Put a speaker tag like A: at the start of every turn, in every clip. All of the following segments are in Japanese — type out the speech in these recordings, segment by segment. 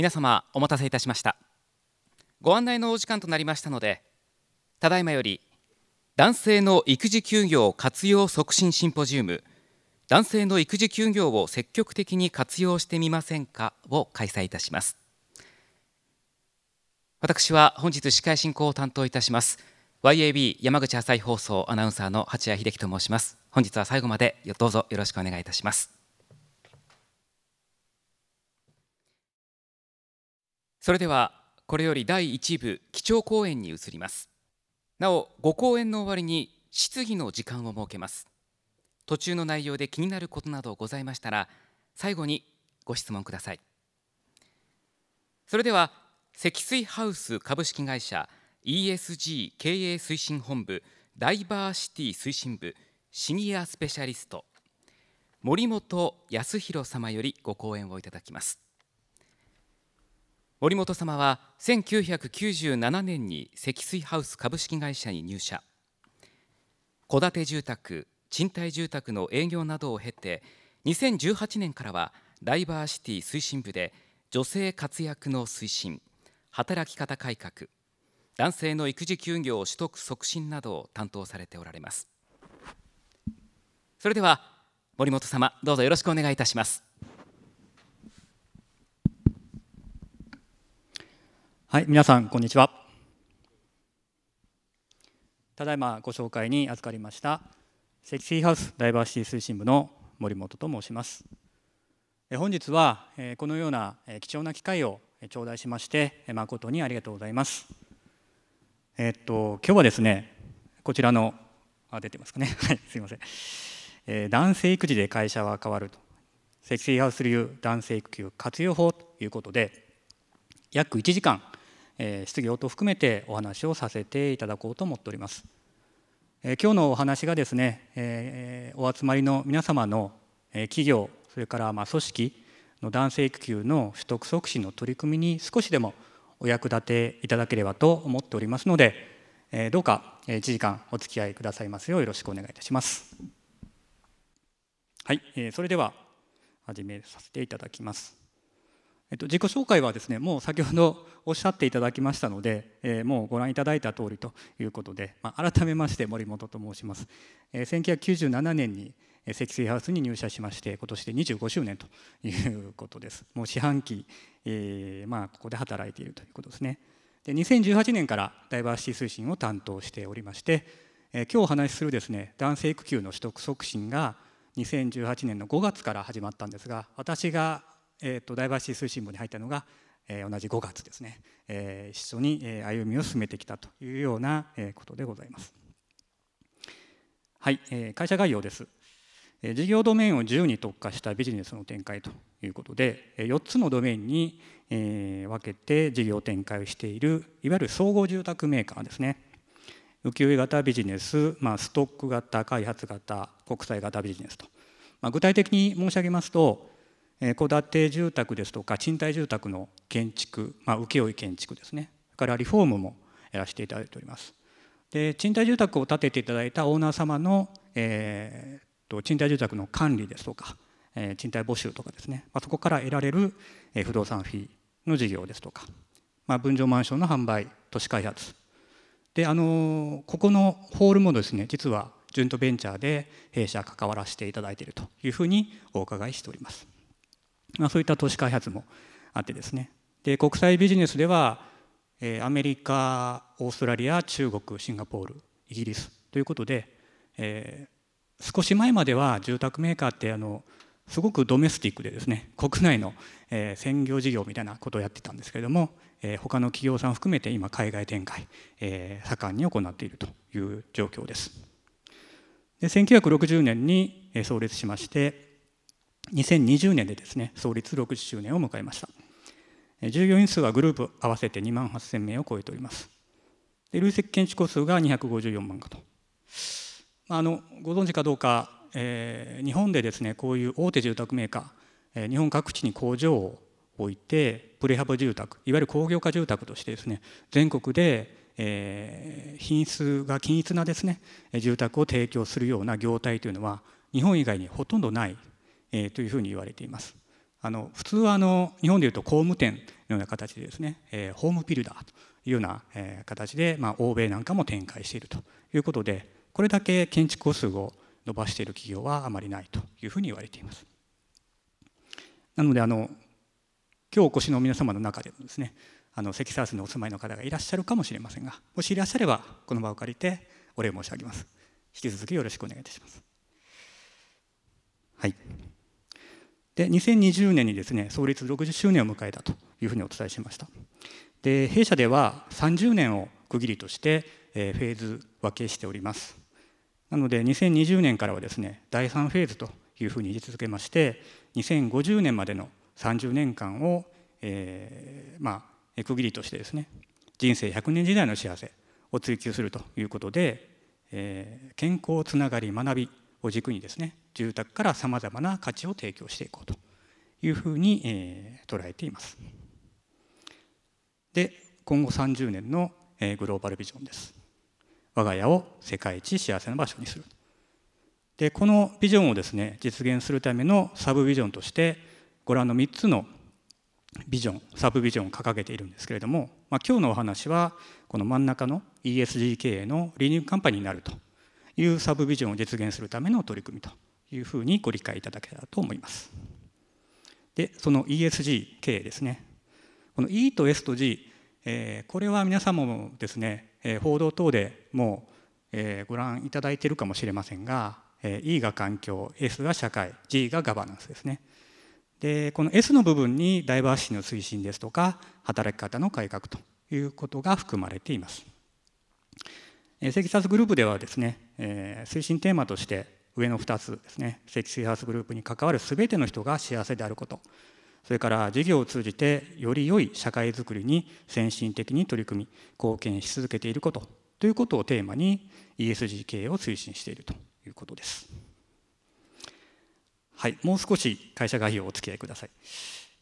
A: 皆様お待たせいたしましたご案内のお時間となりましたのでただいまより男性の育児休業活用促進シンポジウム男性の育児休業を積極的に活用してみませんかを開催いたします私は本日司会進行を担当いたします YAB 山口朝日放送アナウンサーの八谷秀樹と申します本日は最後までどうぞよろしくお願いいたしますそれではこれより第1部基調講演に移りますなおご講演の終わりに質疑の時間を設けます途中の内容で気になることなどございましたら最後にご質問くださいそれでは積水ハウス株式会社 ESG 経営推進本部ダイバーシティ推進部シニアスペシャリスト森本康弘様よりご講演をいただきます森本様は1997年に積水ハウス株式会社に入社戸建て住宅賃貸住宅の営業などを経て2018年からはダイバーシティ推進部で女性活躍の推進働き方改革男性の育児休業取得促進などを担当されておられますそれでは森本様どうぞよろしくお願いいたします
B: はい、皆さんこんにちは。ただいまご紹介に預かりましたセキシーハウスダイバーシティ推進部の森本と申します。本日はこのような貴重な機会を頂戴しまして誠にありがとうございます。えっと今日はですねこちらのあ出てますかね はいすいません、え男性育児で会社は変わるとセキシーハウス流男性育休活用法ということで約1時間え質疑応答含めてお話をさせていただこうと思っております。え今日のお話がですね、えお集まりの皆様の企業それからまあ組織の男性育休の取得促進の取り組みに少しでもお役立ていただければと思っておりますので、えどうか1時間お付き合いくださいますようよろしくお願いいたします。はい、えそれでは始めさせていただきます。えっと、自己紹介はですねもう先ほどおっしゃっていただきましたので、えー、もうご覧いただいた通りということで、まあ、改めまして森本と申します、えー、1997年に積水ハウスに入社しまして今年で25周年ということですもう四半期、えー、まあ、ここで働いているということですねで2018年からダイバーシティ推進を担当しておりまして、えー、今日お話しするですね男性育休の取得促進が2018年の5月から始まったんですが私がえーと、ダイバーシティ推進部に入ったのが、えー、同じ5月ですね、えー、一緒に、え歩みを進めてきたというような、えことでございます。はい、えー、会社概要です。事業ドメインを自由に特化したビジネスの展開ということで4つのドメインに分けて事業展開をしているいわゆる総合住宅メーカーですね浮世絵型ビジネス、まあ、ストック型開発型国際型ビジネスと、まあ、具体的に申し上げますと戸建て住宅ですとか賃貸住宅の建築、まあ、請負建築ですねそれからリフォームもやらせていただいておりますで賃貸住宅を建てていただいたオーナー様の、えー、と賃貸住宅の管理ですとか、えー、賃貸募集とかですね、まあ、そこから得られる不動産フィーの事業ですとか、まあ、分譲マンションの販売都市開発であのここのホールもですね実はジュントベンチャーで弊社関わらせていただいているというふうにお伺いしております。まあ、そういった投資開発もあってですねで国際ビジネスではアメリカオーストラリア中国シンガポールイギリスということで、えー、少し前までは住宅メーカーってあのすごくドメスティックでですね国内の、えー、専業事業みたいなことをやってたんですけれども、えー、他の企業さん含めて今海外展開、えー、盛んに行っているという状況です。で1960年に創立しまして2020年でですね創立60周年を迎えました従業員数はグループ合わせて2万8000名を超えておりますで累積建築戸数が254万かとまあのご存知かどうか、えー、日本でですねこういう大手住宅メーカー、えー、日本各地に工場を置いてプレハブ住宅いわゆる工業化住宅としてですね全国で、えー、品質が均一なですね住宅を提供するような業態というのは日本以外にほとんどないえー、というふうに言われています。あの普通はあの日本でいうと工務店のような形でですね、えー、ホームビルダーというような、えー、形で、まあ、欧米なんかも展開しているということでこれだけ建築個数を伸ばしている企業はあまりないというふうに言われています。なのであの今日お越しの皆様の中でもですねあの関サースにお住まいの方がいらっしゃるかもしれませんがもしいらっしゃればこの場を借りてお礼申し上げます引き続きよろしくお願いいたしますはいで2020年にですね創立60周年を迎えたというふうにお伝えしましたで弊社では30年を区切りとして、えフェーズ分けしておりますなので2020年からはですね第3フェーズというふうに位置づけまして2050年までの30年間を、えー、まあ、区切りとしてですね人生100年時代の幸せを追求するということで、えー、健康つながり学びを軸にですね住宅からさまざまな価値を提供していこうというふうに、えー、捉えています。で今後30年の、えー、グローバルビジョンです。我が家を世界一幸せな場所にする。でこのビジョンをですね実現するためのサブビジョンとしてご覧の3つのビジョンサブビジョンを掲げているんですけれども、まあ、今日のお話はこの真ん中の ESG 経営のリーディングカンパニーになるというサブビジョンを実現するための取り組みというふうにご理解いただけたらと思います。でその ESG 経営ですねこの E と S と G、えー、これは皆様もですね、えー、報道等でもう、えご覧いただいているかもしれませんが、えー、E が環境 S が社会 G がガバナンスですねでこの S の部分にダイバーシティの推進ですとか働き方の改革ということが含まれています、えー、セキサスグループではですねえー、推進テーマとして上の2つですね積水ハウスグループに関わる全ての人が幸せであることそれから事業を通じてより良い社会づくりに先進的に取り組み貢献し続けていることということをテーマに ESG 経営を推進しているということです。はい、もう少し会社概要をお付き合いください。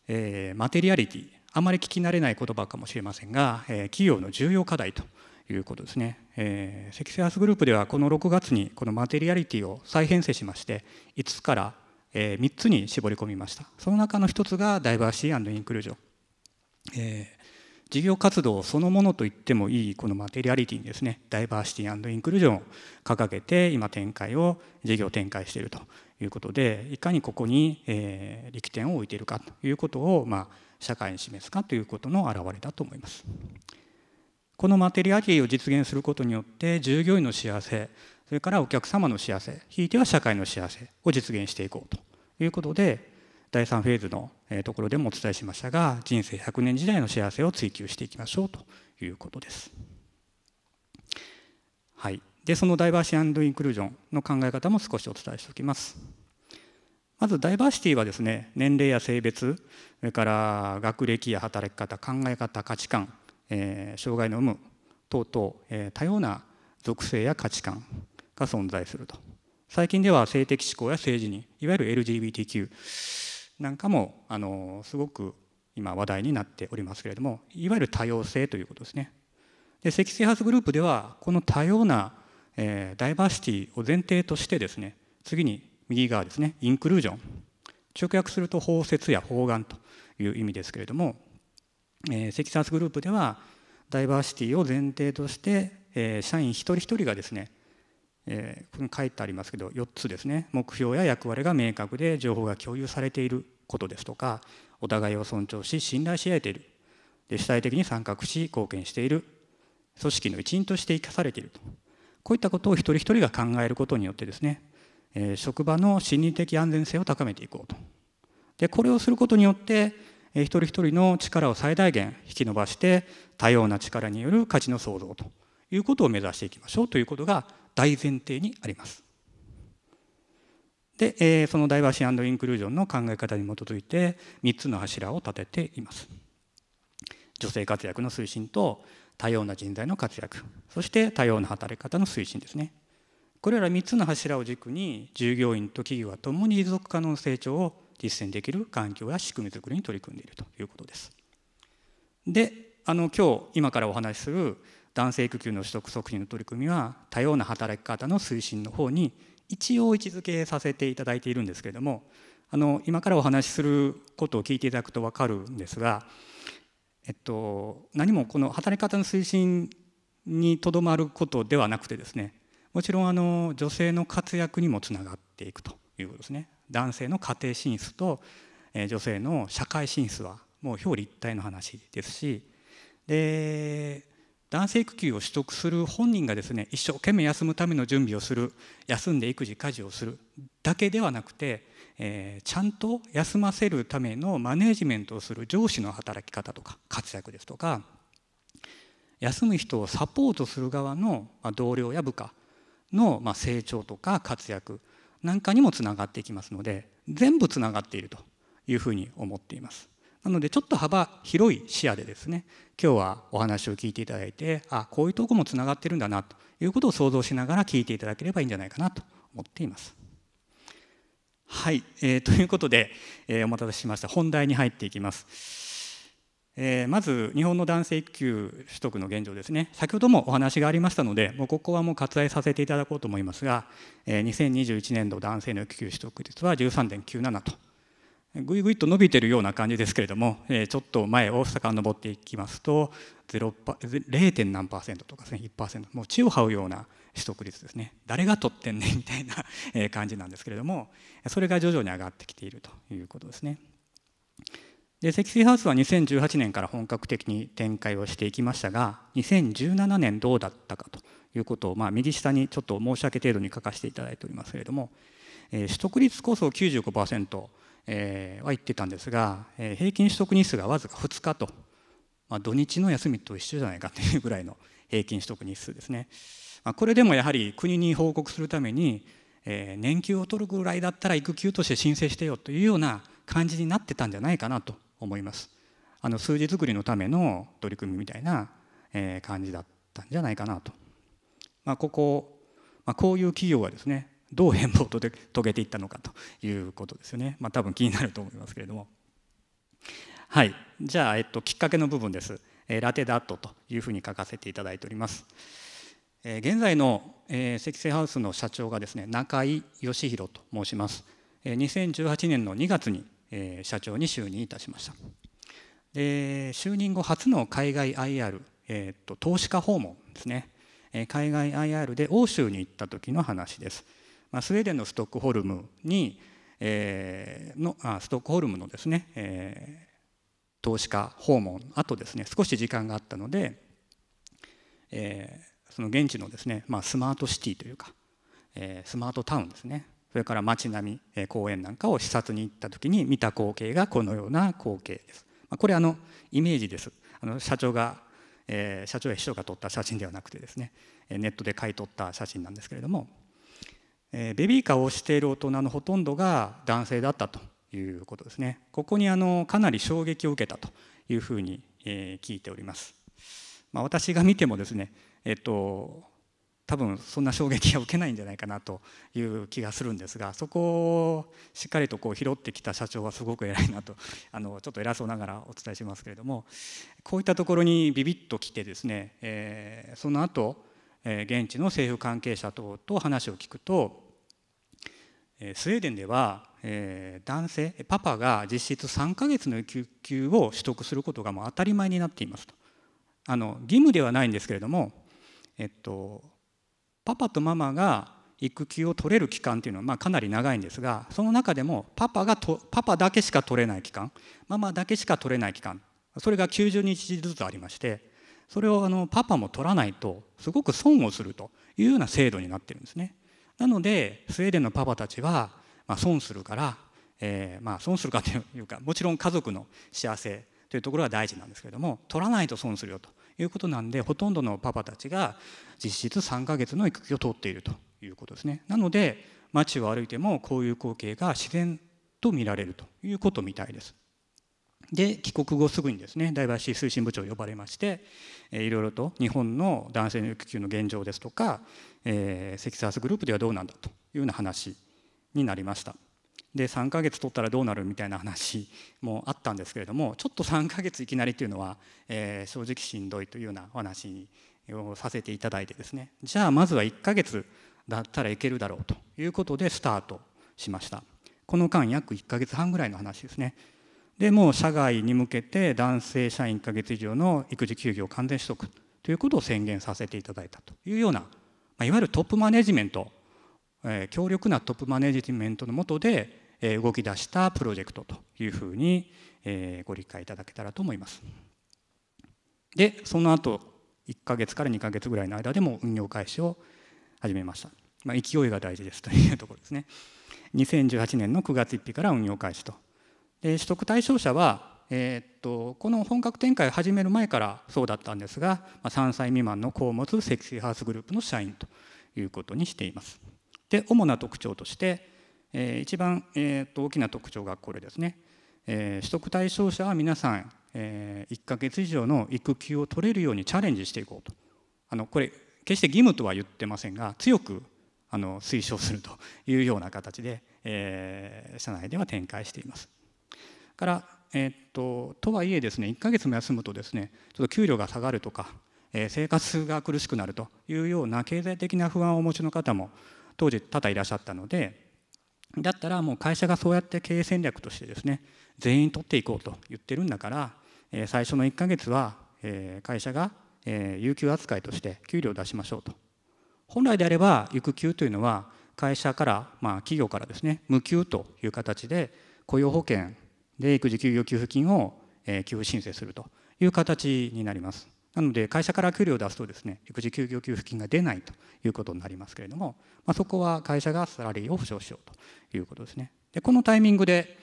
B: えー、マテリアリティあまり聞き慣れない言葉かもしれませんが、えー、企業の重要課題ということですね、えー、セキセアスグループではこの6月にこのマテリアリティを再編成しまして5つから、えー、3つに絞り込みましたその中の1つがダイバーシーインクルージョン、えー、事業活動そのものと言ってもいいこのマテリアリティにですねダイバーシティインクルージョンを掲げて今展開を事業展開しているということでいかにここに、えー、力点を置いているかということを、まあ、社会に示すかということの表れだと思います。このマテリアリティを実現することによって従業員の幸せそれからお客様の幸せひいては社会の幸せを実現していこうということで第3フェーズのところでもお伝えしましたが人生100年時代の幸せを追求していきましょうということです。はい、でそのダイバーシティインクルージョンの考え方も少しお伝えしておきます。まずダイバーシティはですね年齢や性別それから学歴や働き方考え方価値観えー、障害の有無等々、えー、多様な属性や価値観が存在すると最近では性的指向や政治にいわゆる LGBTQ なんかもあのすごく今話題になっておりますけれどもいわゆる多様性ということですねで積水ハウスグループではこの多様な、えー、ダイバーシティを前提としてですね次に右側ですねインクルージョン直訳すると包摂や包含という意味ですけれどもえー、積算グループではダイバーシティを前提として、えー、社員一人一人がですね、えー、ここに書いてありますけど4つですね目標や役割が明確で情報が共有されていることですとかお互いを尊重し信頼し合えているで主体的に参画し貢献している組織の一員として生かされているとこういったことを一人一人が考えることによってですね、えー、職場の心理的安全性を高めていこうとでこれをすることによって一人一人の力を最大限引き伸ばして多様な力による価値の創造ということを目指していきましょうということが大前提にあります。でそのダイバーシーインクルージョンの考え方に基づいて3つの柱を立てています。女性活躍の推進と多様な人材の活躍そして多様な働き方の推進ですねこれら3つの柱を軸に従業員と企業はともに持続可能成長を実践できる環境や仕組みづくりに取り組んでいるということです。であの今日今からお話しする男性育休の取得促進の取り組みは多様な働き方の推進の方に一応位置づけさせていただいているんですけれどもあの今からお話しすることを聞いていただくと分かるんですが、えっと、何もこの働き方の推進にとどまることではなくてですねもちろんあの女性の活躍にもつながっていくということですね男性の家庭進出と女性の社会進出はもう表裏一体の話ですしで男性育休を取得する本人がですね一生懸命休むための準備をする休んで育児家事をするだけではなくて、えー、ちゃんと休ませるためのマネージメントをする上司の働き方とか活躍ですとか休む人をサポートする側の同僚や部下の成長とか活躍なんかにもつながっていきますので全部つながっているというふうに思っていますなのでちょっと幅広い視野でですね今日はお話を聞いていただいてあこういうとこもつながってるんだなということを想像しながら聞いていただければいいんじゃないかなと思っていますはい、えー、ということで、えー、お待たせしました本題に入っていきますえー、まず日本の男性育休取得の現状ですね先ほどもお話がありましたのでもうここはもう割愛させていただこうと思いますが、えー、2021年度男性の育休取得率は13.97とぐいぐいと伸びてるような感じですけれども、えー、ちょっと前大を上っていきますと 0. 0. 何パーセントとかですね1%もう血を這うような取得率ですね誰が取ってんねんみたいな感じなんですけれどもそれが徐々に上がってきているということですね。で積水ハウスは2018年から本格的に展開をしていきましたが2017年どうだったかということを、まあ、右下にちょっと申し訳程度に書かせていただいておりますけれども、えー、取得率こそ95%、えー、は言ってたんですが、えー、平均取得日数がわずか2日と、まあ、土日の休みと一緒じゃないかというぐらいの平均取得日数ですね、まあ、これでもやはり国に報告するために、えー、年休を取るぐらいだったら育休として申請してよというような感じになってたんじゃないかなと思いますあの数字作りのための取り組みみたいな、え感じだったんじゃないかなと、まあ、ここ、まあ、こういう企業がですねどう変貌とで遂げていったのかということですよね、まあ、多分気になると思いますけれどもはいじゃあ、えっと、きっかけの部分です、えラテダットというふうに書かせていただいております、え現在の、え成ハウスの社長がですね中井義弘と申します、え2018年の2月にえ社長に就任いたしましたで就任後初の海外 IR、えーと、投資家訪問ですね、え海外 IR で欧州に行った時の話です、まあ、スウェーデンのストックホルムに、えー、のあストックホルムのですね、えー、投資家訪問あとですね少し時間があったので、えー、その現地のですね、まあ、スマートシティというか、えー、スマートタウンですねそれから街並み公園なんかを視察に行った時に見た光景がこのような光景です。これあのイメージです。あの社長が、えー、社長や秘書が撮った写真ではなくてですねネットで買い取った写真なんですけれども、えー、ベビーカーをしている大人のほとんどが男性だったということですね。ここにあのかなり衝撃を受けたというふうに、えー、聞いております。まあ、私が見てもですね、えっと、多分そんな衝撃は受けないんじゃないかなという気がするんですがそこをしっかりとこう拾ってきた社長はすごく偉いなと あのちょっと偉そうながらお伝えしますけれどもこういったところにビビッときてですね、えー、その後、えー、現地の政府関係者等と話を聞くと、えー、スウェーデンでは、えー、男性パパが実質3ヶ月の育休を取得することがもう当たり前になっていますと。あの義務ではないんですけれども、えっと、パパとママが育休を取れる期間っていうのはまあかなり長いんですがその中でもパパがとパパだけしか取れない期間ママだけしか取れない期間それが90日ずつありましてそれをあのパパも取らないとすごく損をするというような制度になってるんですね。なのでスウェーデンのパパたちは、まあ、損するから、えー、まあ損するかというかもちろん家族の幸せというところが大事なんですけれども取らないと損するよということなんでほとんどのパパたちが実質3ヶ月の育休を取っているということですね。なので街を歩いてもこういう光景が自然と見られるということみたいです。で帰国後すぐにですねダイバーシー推進部長を呼ばれましていろいろと日本の男性の育休の現状ですとか、えー、セキサースグループではどうなんだというような話になりました。で3ヶ月取ったらどうなるみたいな話もあったんですけれどもちょっと3ヶ月いきなりというのは、えー、正直しんどいというようなお話をさせていただいてですねじゃあまずは1ヶ月だったらいけるだろうということでスタートしましたこの間約1ヶ月半ぐらいの話ですねでもう社外に向けて男性社員1ヶ月以上の育児休業を完全取得ということを宣言させていただいたというような、まいわゆるトップマネジメント、え強力なトップマネジメントのもとで動き出したプロジェクトというふうにご理解いただけたらと思います。でその後1ヶ月から2ヶ月ぐらいの間でも運用開始を始めました、まあ、勢いが大事ですというところですね2018年の9月1日から運用開始とで取得対象者は、えー、っとこの本格展開を始める前からそうだったんですが、まあ、3歳未満の子を持つセクシーハウスグループの社員ということにしていますで主な特徴としてえー、一番、えー、と大きな特徴がこれですね、えー、取得対象者は皆さん、えー、1ヶ月以上の育休を取れるようにチャレンジしていこうとあのこれ決して義務とは言ってませんが強くあの推奨するというような形で、えー、社内では展開しています。から、えー、っととはいえですね1ヶ月も休むとですねちょっと給料が下がるとか、えー、生活が苦しくなるというような経済的な不安をお持ちの方も当時多々いらっしゃったので、だったらもう会社がそうやって経営戦略としてですね全員取っていこうと言ってるんだから、え最初の1か月は、え会社が、え有給扱いとして給料を出しましょうと本来であれば育休というのは会社から、まあ、企業からですね無給という形で雇用保険で育児休業給付金を、え給付申請するという形になります。なので会社から給料を出すとですね育児休業給付金が出ないということになりますけれども、まあ、そこは会社がサラリーを保障しようということですね。でこのタイミングで、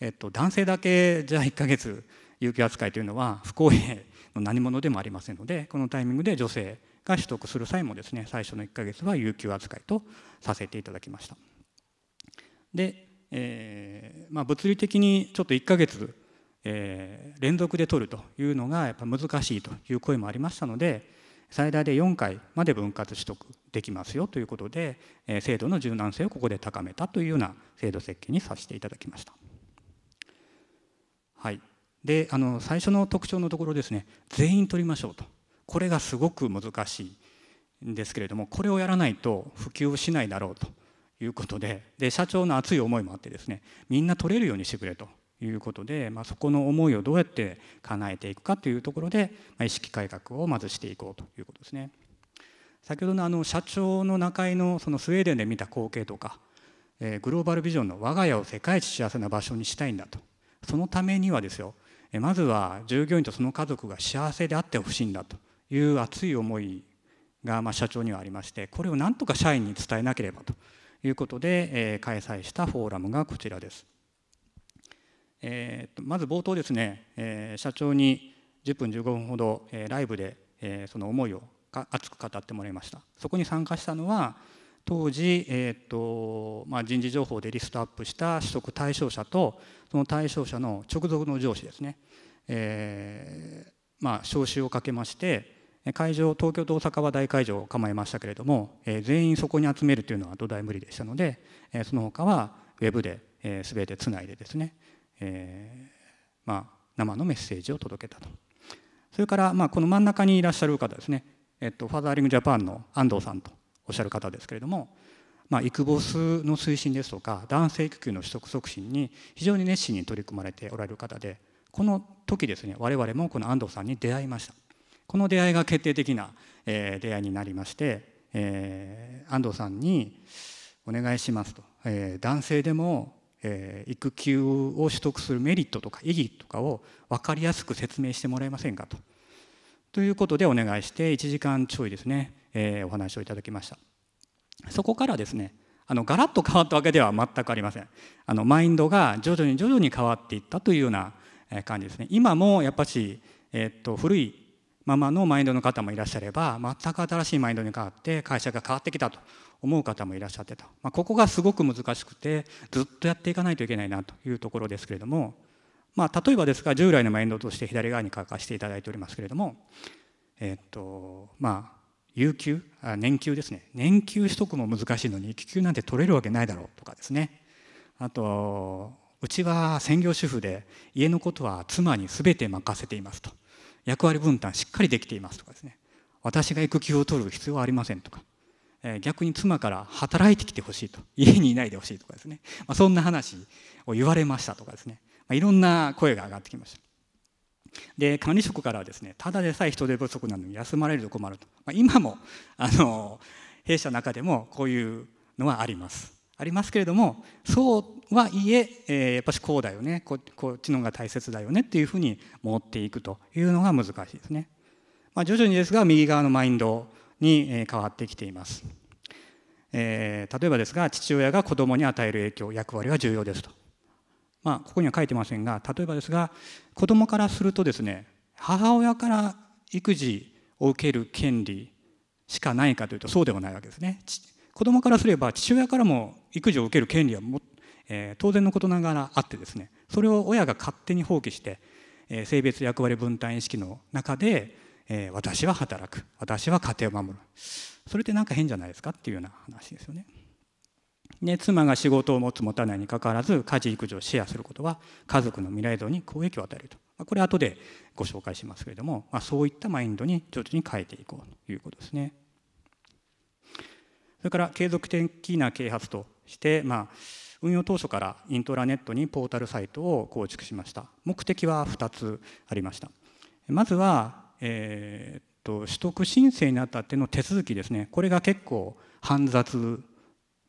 B: えっと、男性だけじゃあ1ヶ月有給扱いというのは不公平の何者でもありませんのでこのタイミングで女性が取得する際もですね最初の1ヶ月は有給扱いとさせていただきました。で、えーまあ、物理的にちょっと1ヶ月えー、連続で取るというのがやっぱ難しいという声もありましたので最大で4回まで分割取得できますよということで、えー、制度の柔軟性をここで高めたというような制度設計にさせていただきました。はい、であの最初の特徴のところですね全員取りましょうとこれがすごく難しいんですけれどもこれをやらないと普及しないだろうということでで社長の熱い思いもあってですねみんな取れるようにしてくれということで、まあ、そこの思いをどうやって叶えていくかというところで、まあ、意識改革をまずしていこうということですね。先ほどのあの社長の中井のそのスウェーデンで見た光景とか、えー、グローバルビジョンの我が家を世界一幸せな場所にしたいんだとそのためにはですよえまずは従業員とその家族が幸せであってほしいんだという熱い思いがまあ社長にはありましてこれをなんとか社員に伝えなければということで、えー、開催したフォーラムがこちらです。えー、とまず冒頭ですね、えー、社長に10分15分ほど、えー、ライブで、えー、その思いを熱く語ってもらいましたそこに参加したのは当時、えーとまあ、人事情報でリストアップした取得対象者とその対象者の直属の上司ですね、えーまあ、招集をかけまして会場東京と大阪は大会場を構えましたけれども、えー、全員そこに集めるというのは土台無理でしたので、えー、その他はウェブで、えー、全てつないでですね、えー、まあ、生のメッセージを届けたとそれから、まあ、この真ん中にいらっしゃる方ですね、えっと、ファザーリングジャパンの安藤さんとおっしゃる方ですけれども、まあ、育母数の推進ですとか男性育休の取得促進に非常に熱心に取り組まれておられる方でこの時ですね我々もこの安藤さんに出会いましたこの出会いが決定的な、えー、出会いになりまして、えー、安藤さんに「お願いします」と、えー、男性でもえー、育休を取得するメリットとか意義とかを分かりやすく説明してもらえませんかと。ということでお願いして1時間ちょいですね、えー、お話をいただきました。そこからですねあのガラッと変わったわけでは全くありません。あのマインドが徐々に徐々に変わっていったというような感じですね。今もやっぱし、えー、っと古いままのマインドの方もいらっしゃれば全く新しいマインドに変わって会社が変わってきたと思う方もいらっしゃってた、まあ、ここがすごく難しくてずっとやっていかないといけないなというところですけれども、まあ、例えばですが従来のマインドとして左側に書かせていただいておりますけれども、えっとまあ、有給あ年給ですね年給取得も難しいのに育休なんて取れるわけないだろうとかですねあとうちは専業主婦で家のことは妻に全て任せていますと役割分担しっかりできていますとかですね私が育休を取る必要はありませんとか逆に妻から働いてきてほしいと家にいないでほしいとかですね、まあ、そんな話を言われましたとかですね、まあ、いろんな声が上がってきましたで管理職からはですねただでさえ人手不足なのに休まれると困ると、まあ、今もあの弊社の中でもこういうのはありますありますけれどもそうはいええー、やっぱしこうだよねここっちの方が大切だよねっていうふうに持っていくというのが難しいですね、まあ、徐々にですが右側のマインドに変わってきています。えー、例えばですが父親が子供に与える影響役割は重要ですと、まあ、ここには書いてませんが例えばですが子供からするとですね母親から育児を受ける権利しかないかというとそうではないわけですね。子供からすれば父親からも育児を受ける権利はも、えー、当然のことながらあってですねそれを親が勝手に放棄して、えー、性別役割分担意識の中でえー、私は働く私は家庭を守るそれってなんか変じゃないですかっていうような話ですよね。で妻が仕事を持つ持たないにかかわらず家事育児をシェアすることは家族の未来像に攻撃を与えるとこれ後でご紹介しますけれども、まあ、そういったマインドに徐々に変えていこうということですね。それから継続的な啓発として、まあ、運用当初からイントラネットにポータルサイトを構築しました目的は2つありましたまずはえー、っと取得申請になったっての手続きですねこれが結構煩雑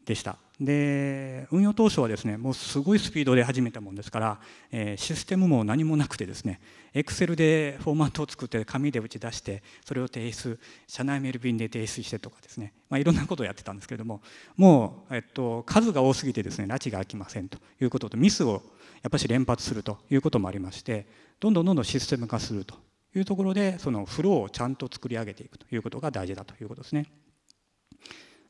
B: でしたで運用当初はですねもうすごいスピードで始めたもんですから、えー、システムも何もなくてですねエクセルでフォーマットを作って紙で打ち出してそれを提出社内メール便で提出してとかですね、まあ、いろんなことをやってたんですけれどももう、えっと、数が多すぎてですね拉致が開きませんということとミスをやっぱり連発するということもありましてどんどんどんどんシステム化するというところでそのフローをちゃんと作り上げていくということが大事だということですね。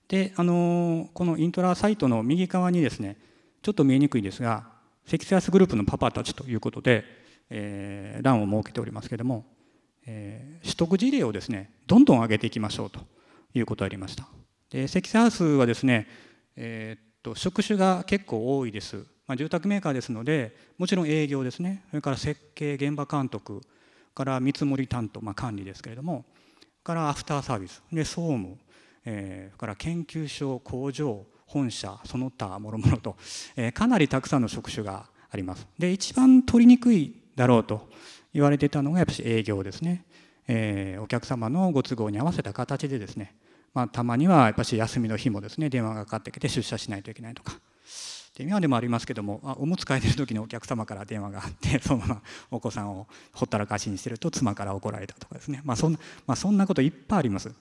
B: であのこのイントラサイトの右側にですねちょっと見えにくいんですがセキセアスグループのパパたちということで、えー、欄を設けておりますけれども、えー、取得事例をですねどんどん上げていきましょうということをやりましたでセキセアスはですね、えー、っと職種が結構多いです、まあ、住宅メーカーですのでもちろん営業ですねそれから設計現場監督から見積もり担当、まあ、管理ですけれどもからアフターサービスで総務、えー、から研究所工場本社その他もろもろと、えー、かなりたくさんの職種がありますで一番取りにくいだろうと言われてたのがやっぱり営業ですね、えー、お客様のご都合に合わせた形でですね、まあ、たまにはやっぱし休みの日もですね電話がかかってきて出社しないといけないとかで今でもありますけどもあおむつ替えてる時にお客様から電話があって そのままお子さんをほったらかしにしてると妻から怒られたとかですね、まあ、そんまあ、そんなこといっぱいあります。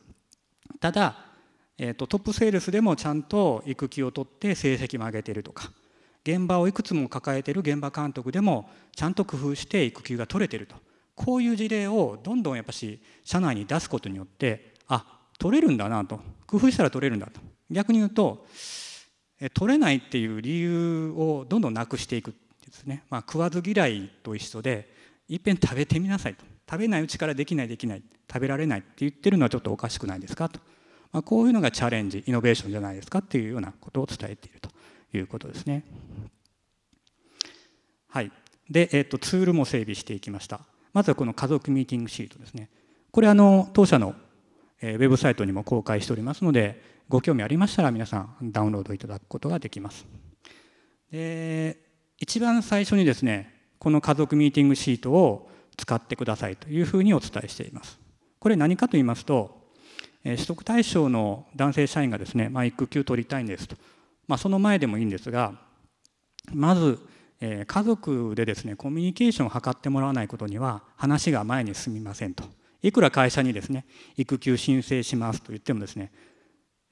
B: ただ、えーと、とトップセールスでもちゃんと育休を取って成績も上げてるとか現場をいくつも抱えてる現場監督でもちゃんと工夫して育休が取れてるとこういう事例をどんどんやっぱし社内に出すことによってあ取れるんだなと工夫したら取れるんだと逆に言うと取れないっていう理由をどんどんなくしていくですね、まあ、食わず嫌いと一緒でいっぺん食べてみなさいと食べないうちからできないできない食べられないって言ってるのはちょっとおかしくないですかと、まあ、こういうのがチャレンジイノベーションじゃないですかっていうようなことを伝えているということですね。はいで、えっとツールも整備していきましたまずはこの家族ミーティングシートですねこれあの当社のウェブサイトにも公開しておりますのでご興味ありましたら皆さんダウンロードいただくことができます。で一番最初にですねこの家族ミーティングシートを使ってくださいというふうにお伝えしています。これ何かと言いますと取得対象の男性社員がですね、まあ、育休取りたいんですと、まあ、その前でもいいんですがまず家族でですねコミュニケーションを図ってもらわないことには話が前に進みませんといくら会社にですね育休申請しますと言ってもですね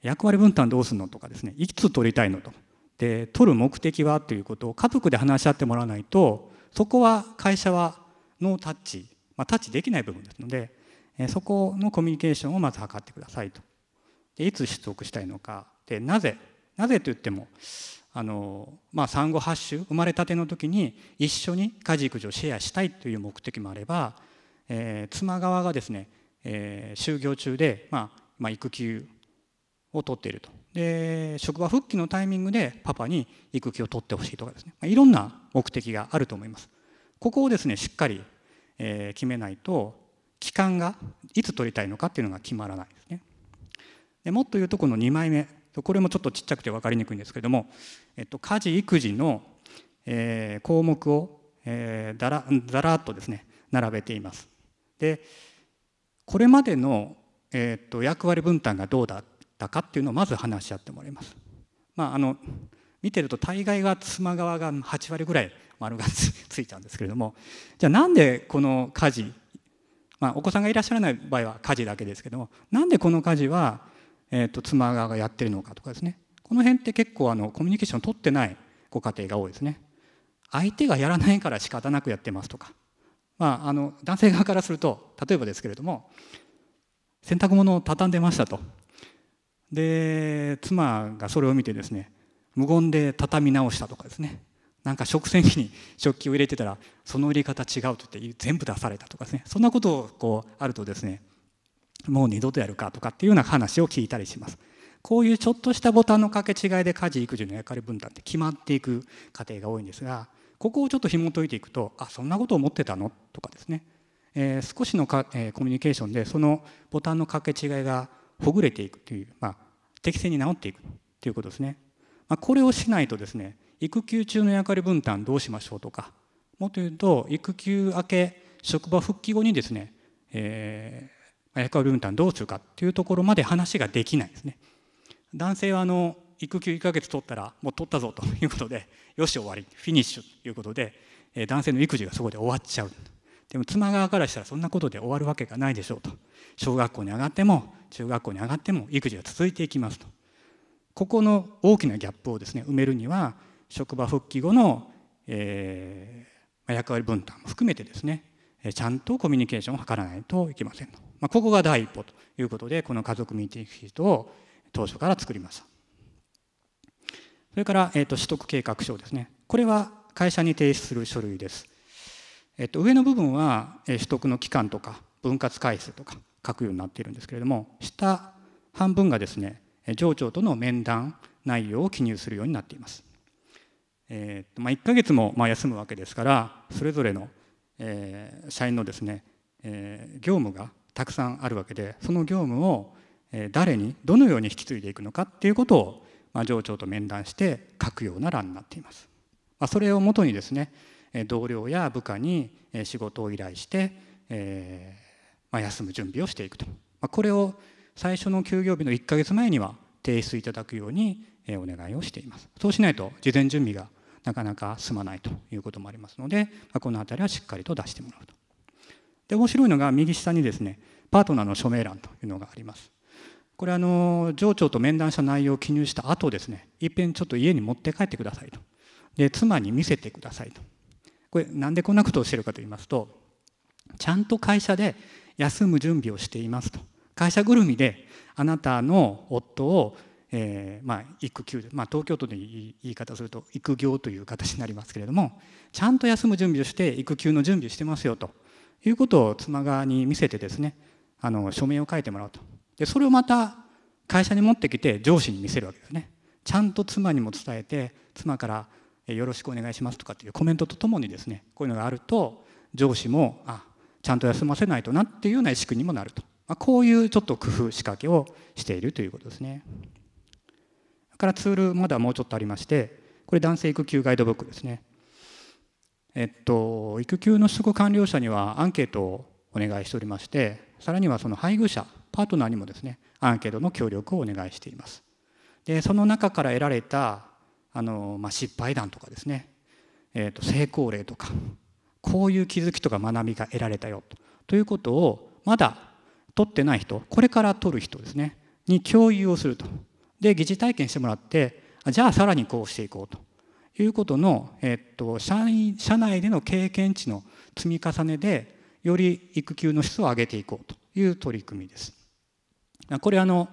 B: 役割分担どうするのとかですねいつ取りたいのとで取る目的はということを家族で話し合ってもらわないとそこは会社はノータッチ、まあ、タッチできない部分ですのでそこのコミュニケーションをまず図ってくださいとでいつ出得したいのかでなぜなぜといってもあの、まあ、産後8週生まれたての時に一緒に家事育児をシェアしたいという目的もあれば、えー、妻側がですね、えー、就業中で、まあまあ、育休を取っているとで職場復帰のタイミングでパパに育休を取ってほしいとかですね、まあ、いろんな目的があると思いますここをですねしっかり、え決めないと期間がいつ取りたいのかっていうのが決まらないですねでもっと言うとこの2枚目これもちょっとちっちゃくて分かりにくいんですけども、えっと、家事育児の、えー、項目を、えー、だらだらっとですね並べていますでこれまでの、えー、っと役割分担がどうだっったかっていうのをまず話し合ってもらいます。まあ、あの見てると大概が妻側が8割ぐらい丸がついちゃうんですけれどもじゃあなんでこの家事、まあ、お子さんがいらっしゃらない場合は家事だけですけどもなんでこの家事は、えーと妻側がやってるのかとかですねこの辺って結構あのコミュニケーション取ってないご家庭が多いですね。相手がやらないから仕方なくやってますとか、まあ、あの男性側からすると例えばですけれども洗濯物を畳んでましたとで妻がそれを見てですね無言で畳み直したとかですねなんか食洗機に 食器を入れてたらその入れ方違うと言って全部出されたとかですねそんなことをこうあるとですねもう二度とやるかとかっていうような話を聞いたりしますこういうちょっとしたボタンの掛け違いで家事育児の役割分担って決まっていく過程が多いんですがここをちょっと紐解いていくとあそんなこと思ってたのとかですね、えー、少しのか、えー、コミュニケーションでそのボタンの掛け違いがほぐれていくという、まあ、適正に治っていくということですね、まあ、これをしないとですね育休中の役割分担どうしましょうとかもっと言うと育休明け職場復帰後にですね、えー、役割分担どうするかというところまで話ができないですね男性はあの育休1ヶ月取ったらもう取ったぞということでよし終わりフィニッシュということで、えー、男性の育児がそこで終わっちゃうでも妻側からしたらそんなことで終わるわけがないでしょうと小学校に上がっても中学校に上がっても育児が続いていきますとここの大きなギャップをですね埋めるには職場復帰後の、えー、役割分担も含めてですねちゃんとコミュニケーションを図らないといけませんと、まあ、ここが第一歩ということでこの家族ミーティングシートを当初から作りましたそれから、えーと、取得計画書ですねこれは会社に提出する書類です、えーと、上の部分は、え取得の期間とか分割回数とか書くようになっているんですけれども下半分がですね上長との面談内容を記入するようになっています。えーとまあ、1ヶ月もまあ休むわけですからそれぞれの、えー、社員のですね、えー、業務がたくさんあるわけでその業務を誰にどのように引き継いでいくのかっていうことを、まあ、上長と面談して書くような欄になっています。まあ、それをもとにですね同僚や部下に仕事を依頼して、えーまあ、休む準備をしていくと、まあ、これを最初の休業日の1か月前には提出いただくようにお願いをしていますそうしないと事前準備がなかなか進まないということもありますので、まあ、この辺りはしっかりと出してもらうとで面白いのが右下にですねパートナーの署名欄というのがありますこれあの上長と面談した内容を記入した後ですねいっぺんちょっと家に持って帰ってくださいとで妻に見せてくださいとこれなんでこんなことをしてるかと言いますとちゃんと会社で休む準備をしていますと会社ぐるみであなたの夫を、えーまあ、育休、まあ、東京都で言い方すると育業という形になりますけれどもちゃんと休む準備をして育休の準備をしてますよということを妻側に見せてですねあの署名を書いてもらうとでそれをまた会社に持ってきて上司に見せるわけですねちゃんと妻にも伝えて妻から「よろしくお願いします」とかっていうコメントとともにですねこういうのがあると上司も「あちゃんと休ませないとなっていうような意識にもなると、まあ、こういうちょっと工夫仕掛けをしているということですねだからツールまだもうちょっとありましてこれ男性育休ガイドブックですねえっと育休の取得完了者にはアンケートをお願いしておりましてさらにはその配偶者パートナーにもですねアンケートの協力をお願いしていますでその中から得られたあの、まあ、失敗談とかですね、えっと成功例とかこういう気づきとか学びが得られたよということをまだ取ってない人これから取る人ですねに共有をするとで疑似体験してもらってじゃあさらにこうしていこうということの、えっと、社社内での経験値の積み重ねでより育休の質を上げていこうという取り組みです。これあの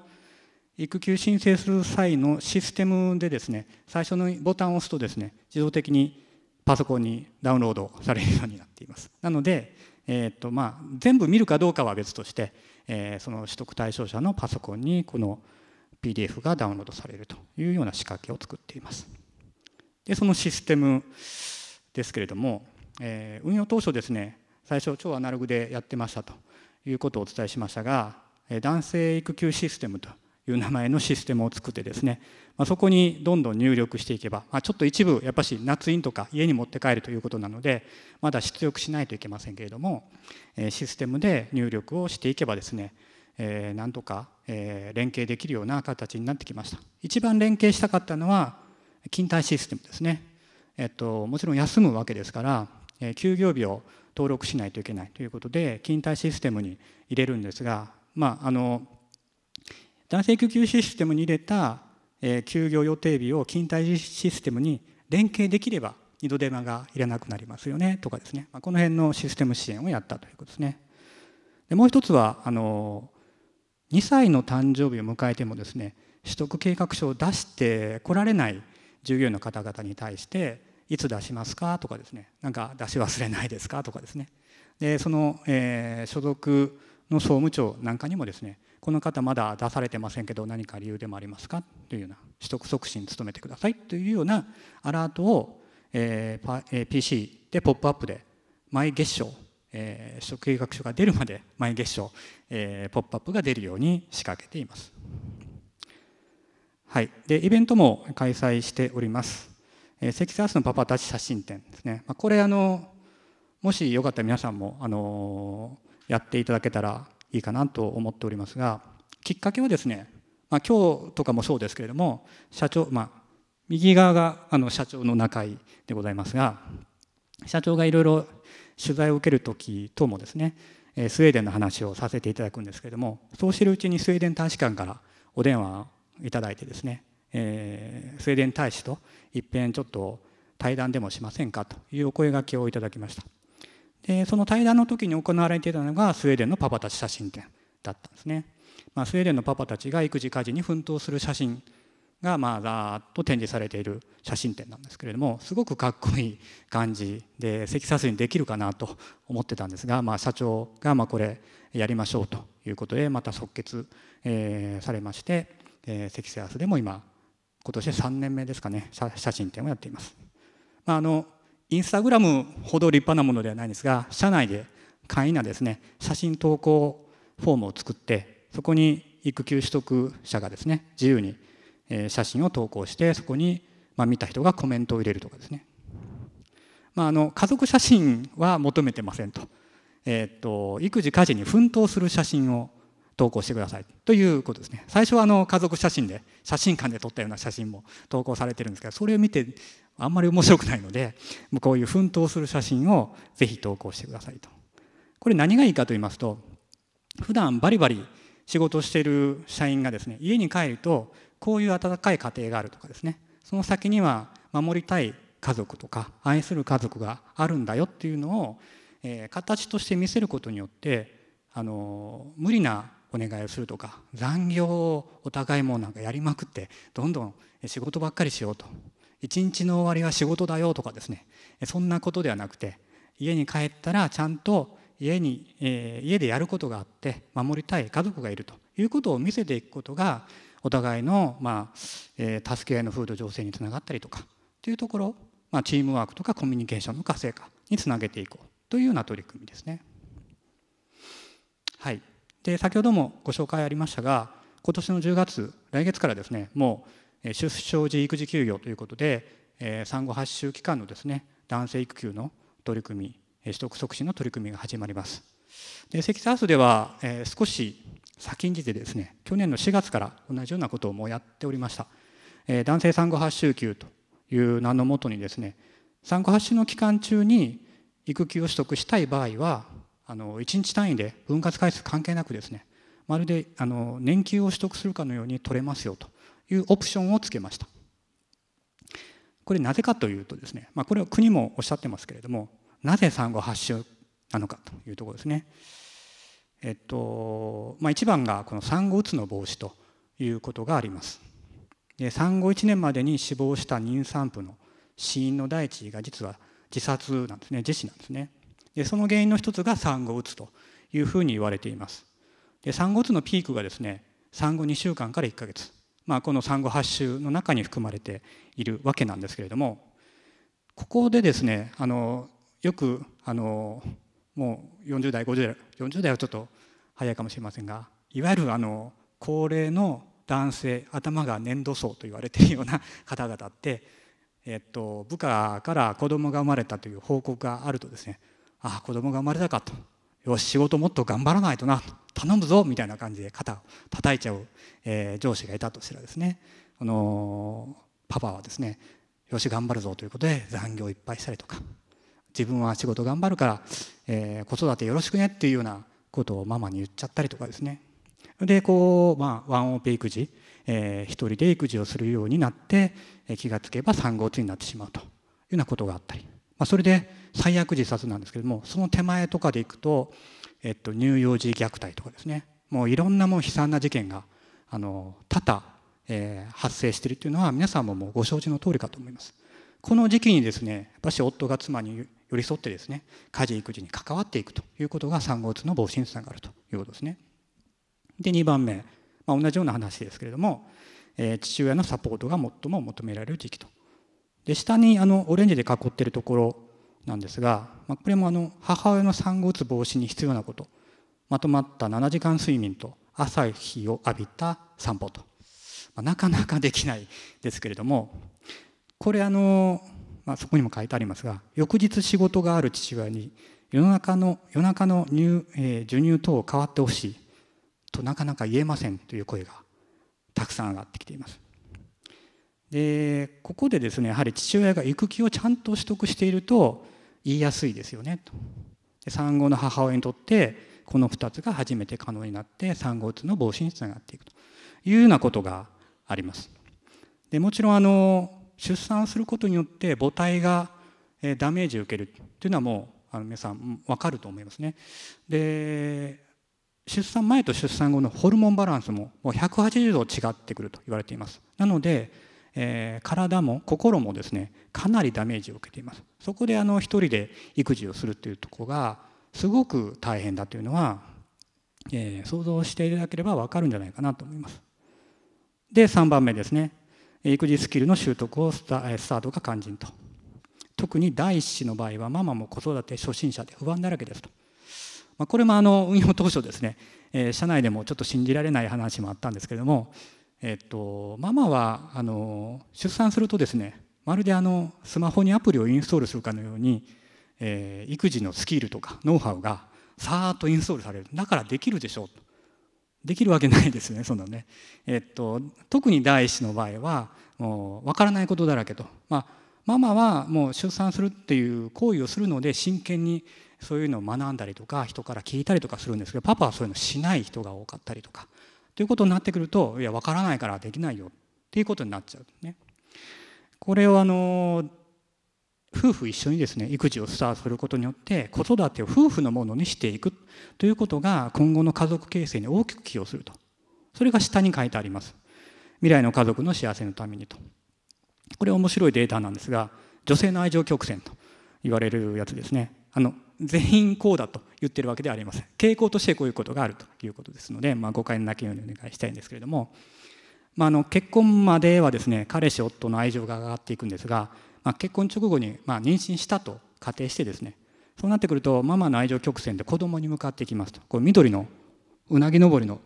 B: 育休申請する際のシステムでですね最初のボタンを押すとですね自動的にパソコンにダウンロードされるようになっています。なので、えーとまあ、全部見るかどうかは別として、えー、その取得対象者のパソコンにこの PDF がダウンロードされるというような仕掛けを作っています。でそのシステムですけれども、えー、運用当初ですね最初超アナログでやってましたということをお伝えしましたが男性育休システムという名前のシステムを作ってですね、まあ、そこにどんどん入力していけば、まあ、ちょっと一部やっぱし夏印とか家に持って帰るということなのでまだ出力しないといけませんけれども、えシステムで入力をしていけばですね、えー、なんとか、え連携できるような形になってきました一番連携したかったのは勤怠システムですね、えっと、もちろん休むわけですから、え休業日を登録しないといけないということで勤怠システムに入れるんですがまああの男性救急システムに入れた、え休業予定日を勤怠システムに連携できれば二度手間がいらなくなりますよねとかですね、まあ、この辺のシステム支援をやったということですね。でもう一つはあの2歳の誕生日を迎えてもですね取得計画書を出してこられない従業員の方々に対していつ出しますかとかですねなんか出し忘れないですかとかですねでその、えー、所属の総務長なんかにもですねこの方まだ出されてませんけど何か理由でもありますかというような取得促進に努めてくださいというようなアラートを、えー、PC でポップアップで毎月賞、えー、取得計画書が出るまで毎月賞、えー、ポップアップが出るように仕掛けています。はい、でイベントも開催しております。えー、セキサースのパパたち写真展ですね。まあ、これあのもしよかったら皆さんもあのやっていただけたらいいかなと思っておりますがきっかけはですね、まあ、今日とかもそうですけれども社長、まあ、右側があの社長の中井でございますが社長がいろいろ取材を受ける時ともですねスウェーデンの話をさせていただくんですけれどもそうしてるうちにスウェーデン大使館からお電話をいただいてですね、えー、スウェーデン大使といっぺんちょっと対談でもしませんかというお声がけをいただきましたでその対談の時に行われていたのがスウェーデンのパパたち写真展だったんですね、まあ、スウェーデンのパパたちが育児家事に奮闘する写真がまあざーっと展示されている写真展なんですけれどもすごくかっこいい感じで積スにできるかなと思ってたんですが、まあ、社長がまあこれやりましょうということでまた即決、えー、されまして、えー、積撮でも今今年3年目ですかね写真展をやっています。まあ、あのインスタグラムほど立派なものではないんですが社内で簡易なですね写真投稿フォームを作ってそこに育休取得者がですね自由に写真を投稿してそこにま見た人がコメントを入れるとかですね、まああ、の家族写真は求めてませんと,、えー、っと育児家事に奮闘する写真を投稿してくださいということですね最初はあの家族写真で写真館で撮ったような写真も投稿されてるんですけどそれを見てあんまり面白くないのでこういう奮闘する写真をぜひ投稿してくださいとこれ何がいいかと言いますと普段バリバリ仕事してる社員がですね家に帰るとこういう温かい家庭があるとかですねその先には守りたい家族とか愛する家族があるんだよっていうのを、えー、形として見せることによってあの無理なお願いをするとか残業をお互いもうなんかやりまくってどんどん仕事ばっかりしようと一日の終わりは仕事だよとかですねそんなことではなくて家に帰ったらちゃんと家に、えー、家でやることがあって守りたい家族がいるということを見せていくことがお互いの、まあえー、助け合いの風土情勢につながったりとかというところ、まあ、チームワークとかコミュニケーションの活性化につなげていこうというような取り組みですね。はい、で先ほどもご紹介ありましたが今年の10月来月からですねもう出生時育児休業ということで産後8週期間のですね男性育休の取り組み取得促進の取り組みが始まりますでセキサースでは少し先んじてですね去年の4月から同じようなことをもうやっておりました男性産後8週休という名のもとにですね産後8週の期間中に育休を取得したい場合はあの1日単位で分割回数関係なくですねまるであの年休を取得するかのように取れますよというオプションをつけましたこれなぜかというとですね、まあ、これは国もおっしゃってますけれどもなぜ産後発症なのかというところですねえっとまあ、一番がこの産後うつの防止ということがありますで産後1年までに死亡した妊産婦の死因の第一位が実は自殺なんですね自死なんですねでその原因の一つが産後うつというふうに言われていますで産後うつのピークがですね産後2週間から1ヶ月まあ、この産後8週の中に含まれているわけなんですけれどもここでですねあのよくあのもう40代50代40代はちょっと早いかもしれませんがいわゆるあの高齢の男性頭が粘土層と言われているような方々って、えっと、部下から子供が生まれたという報告があるとですねああ子供が生まれたかとよし仕事もっと頑張らないとな頼むぞみたいな感じで肩を叩いちゃう、えー、上司がいたとしたらですね、あのー、パパはですねよし頑張るぞということで残業いっぱいしたりとか自分は仕事頑張るから、えー、子育てよろしくねっていうようなことをママに言っちゃったりとかですねでこう、まあ、ワンオペ育児、えー、一人で育児をするようになって気がつけば産後うになってしまうというようなことがあったり、まあ、それで最悪自殺なんですけどもその手前とかでいくと、えっと、乳幼児虐待とかですねもういろんなもう悲惨な事件があの多々、えー、発生しているというのは皆さんももうご承知の通りかと思います。この時期にですね私夫が妻に寄り添ってですね家事育児に関わっていくということが産後うつの防止につながるということですね。で2番目、まあ、同じような話ですけれども、えー、父親のサポートが最も求められる時期と。で下にあのオレンジで囲っているところなんですが、まあ、これもあの母親の産後うつ防止に必要なことまとまった7時間睡眠と朝日を浴びた散歩と、まあ、なかなかできないですけれどもこれあの、まあ、そこにも書いてありますが翌日仕事がある父親に夜中の夜中の乳、えー、授乳等を変わってほしいとなかなか言えませんという声がたくさん上がってきています。でここでですねやはり父親が育休をちゃんと取得していると言いやすいですよねと。産後の母親にとってこの2つが初めて可能になって産後うつの防止につながっていくというようなことがあります。でもちろんあの出産することによって母体がダメージを受けるというのはもうあの皆さん分かると思いますね。で出産前と出産後のホルモンバランスももう180度違ってくると言われています。なのでえー、体も心もですねかなりダメージを受けていますそこであの一人で育児をするっていうとこがすごく大変だというのは、えー、想像していただければ分かるんじゃないかなと思いますで3番目ですね育児スキルの習得をスタスタートが肝心と特に第1子の場合はママも子育て初心者で不安だらけですと、まあ、これもあの運用当初ですね、えー、社内でもちょっと信じられない話もあったんですけれどもえっと、ママはあの出産するとですねまるであのスマホにアプリをインストールするかのように、えー、育児のスキルとかノウハウがさーっとインストールされるだからできるでしょうとできるわけないですねそのね、えっと、特に第一の場合はもう分からないことだらけと、まあ、ママはもう出産するっていう行為をするので真剣にそういうのを学んだりとか人から聞いたりとかするんですけどパパはそういうのしない人が多かったりとかということになってくるといや分からないからできないよっていうことになっちゃうね。これをあの夫婦一緒にですね育児をスタートすることによって子育てを夫婦のものにしていくということが今後の家族形成に大きく寄与するとそれが下に書いてあります未来の家族の幸せのためにとこれ面白いデータなんですが女性の愛情曲線と言われるやつですねあの全員こうだと言ってるわけではありません傾向としてこういうことがあるということですので、まあ、誤解のなきようにお願いしたいんですけれども、まあ、あの結婚まではですね彼氏夫の愛情が上がっていくんですが、まあ、結婚直後に、まあ、妊娠したと仮定してですねそうなってくるとママの愛情曲線で子供に向かっていきますとこれ緑のうなぎ登りの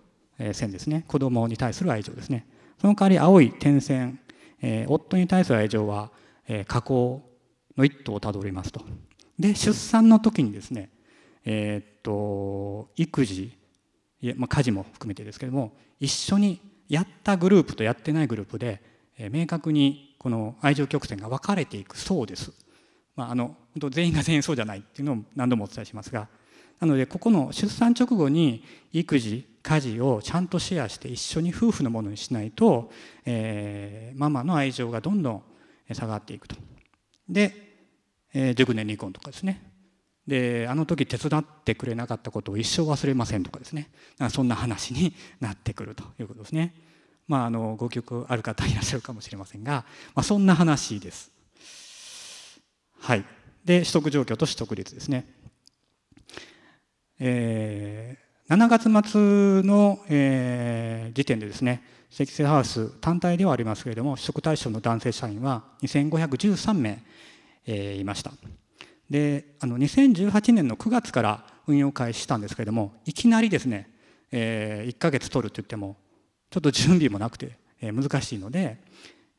B: 線ですね子供に対する愛情ですねその代わり青い点線、えー、夫に対する愛情は、えー、下降の一途をたどりますとで出産の時にですねえー、っと育児いや、まあ、家事も含めてですけども一緒にやったグループとやってないグループで、え明確にこの愛情曲線が分かれていくそうです。まあ、あの全員が全員そうじゃないっていうのを何度もお伝えしますがなのでここの出産直後に育児家事をちゃんとシェアして一緒に夫婦のものにしないと、えー、ママの愛情がどんどん下がっていくと。でえー、デグネ・ニコンとかですねであの時手伝ってくれなかったことを一生忘れませんとかですねそんな話になってくるということですね。まあ、あのご記憶ある方いらっしゃるかもしれませんが、まあ、そんな話です。はい、で取得状況と取得率ですね。えー、7月末の、えー、時点でですね積成ハウス単体ではありますけれども取得対象の男性社員は2513名えー、いましたであの2018年の9月から運用開始したんですけれどもいきなりですね、えー、1ヶ月取るといってもちょっと準備もなくて、えー、難しいので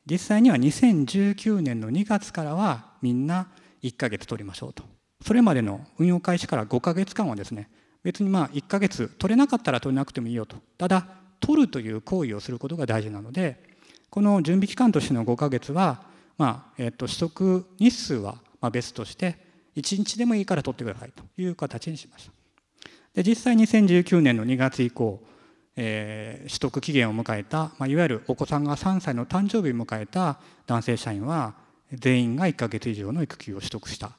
B: 実際には2019年の2月からはみんな1ヶ月取りましょうとそれまでの運用開始から5ヶ月間はですね別にまあ1ヶ月取れなかったら取れなくてもいいよとただ取るという行為をすることが大事なのでこの準備期間としての5ヶ月はまあえー、と取得日数は別として1日でもいいから取ってくださいという形にしましたで実際2019年の2月以降、えー、取得期限を迎えた、まあ、いわゆるお子さんが3歳の誕生日を迎えた男性社員は全員が1か月以上の育休を取得した、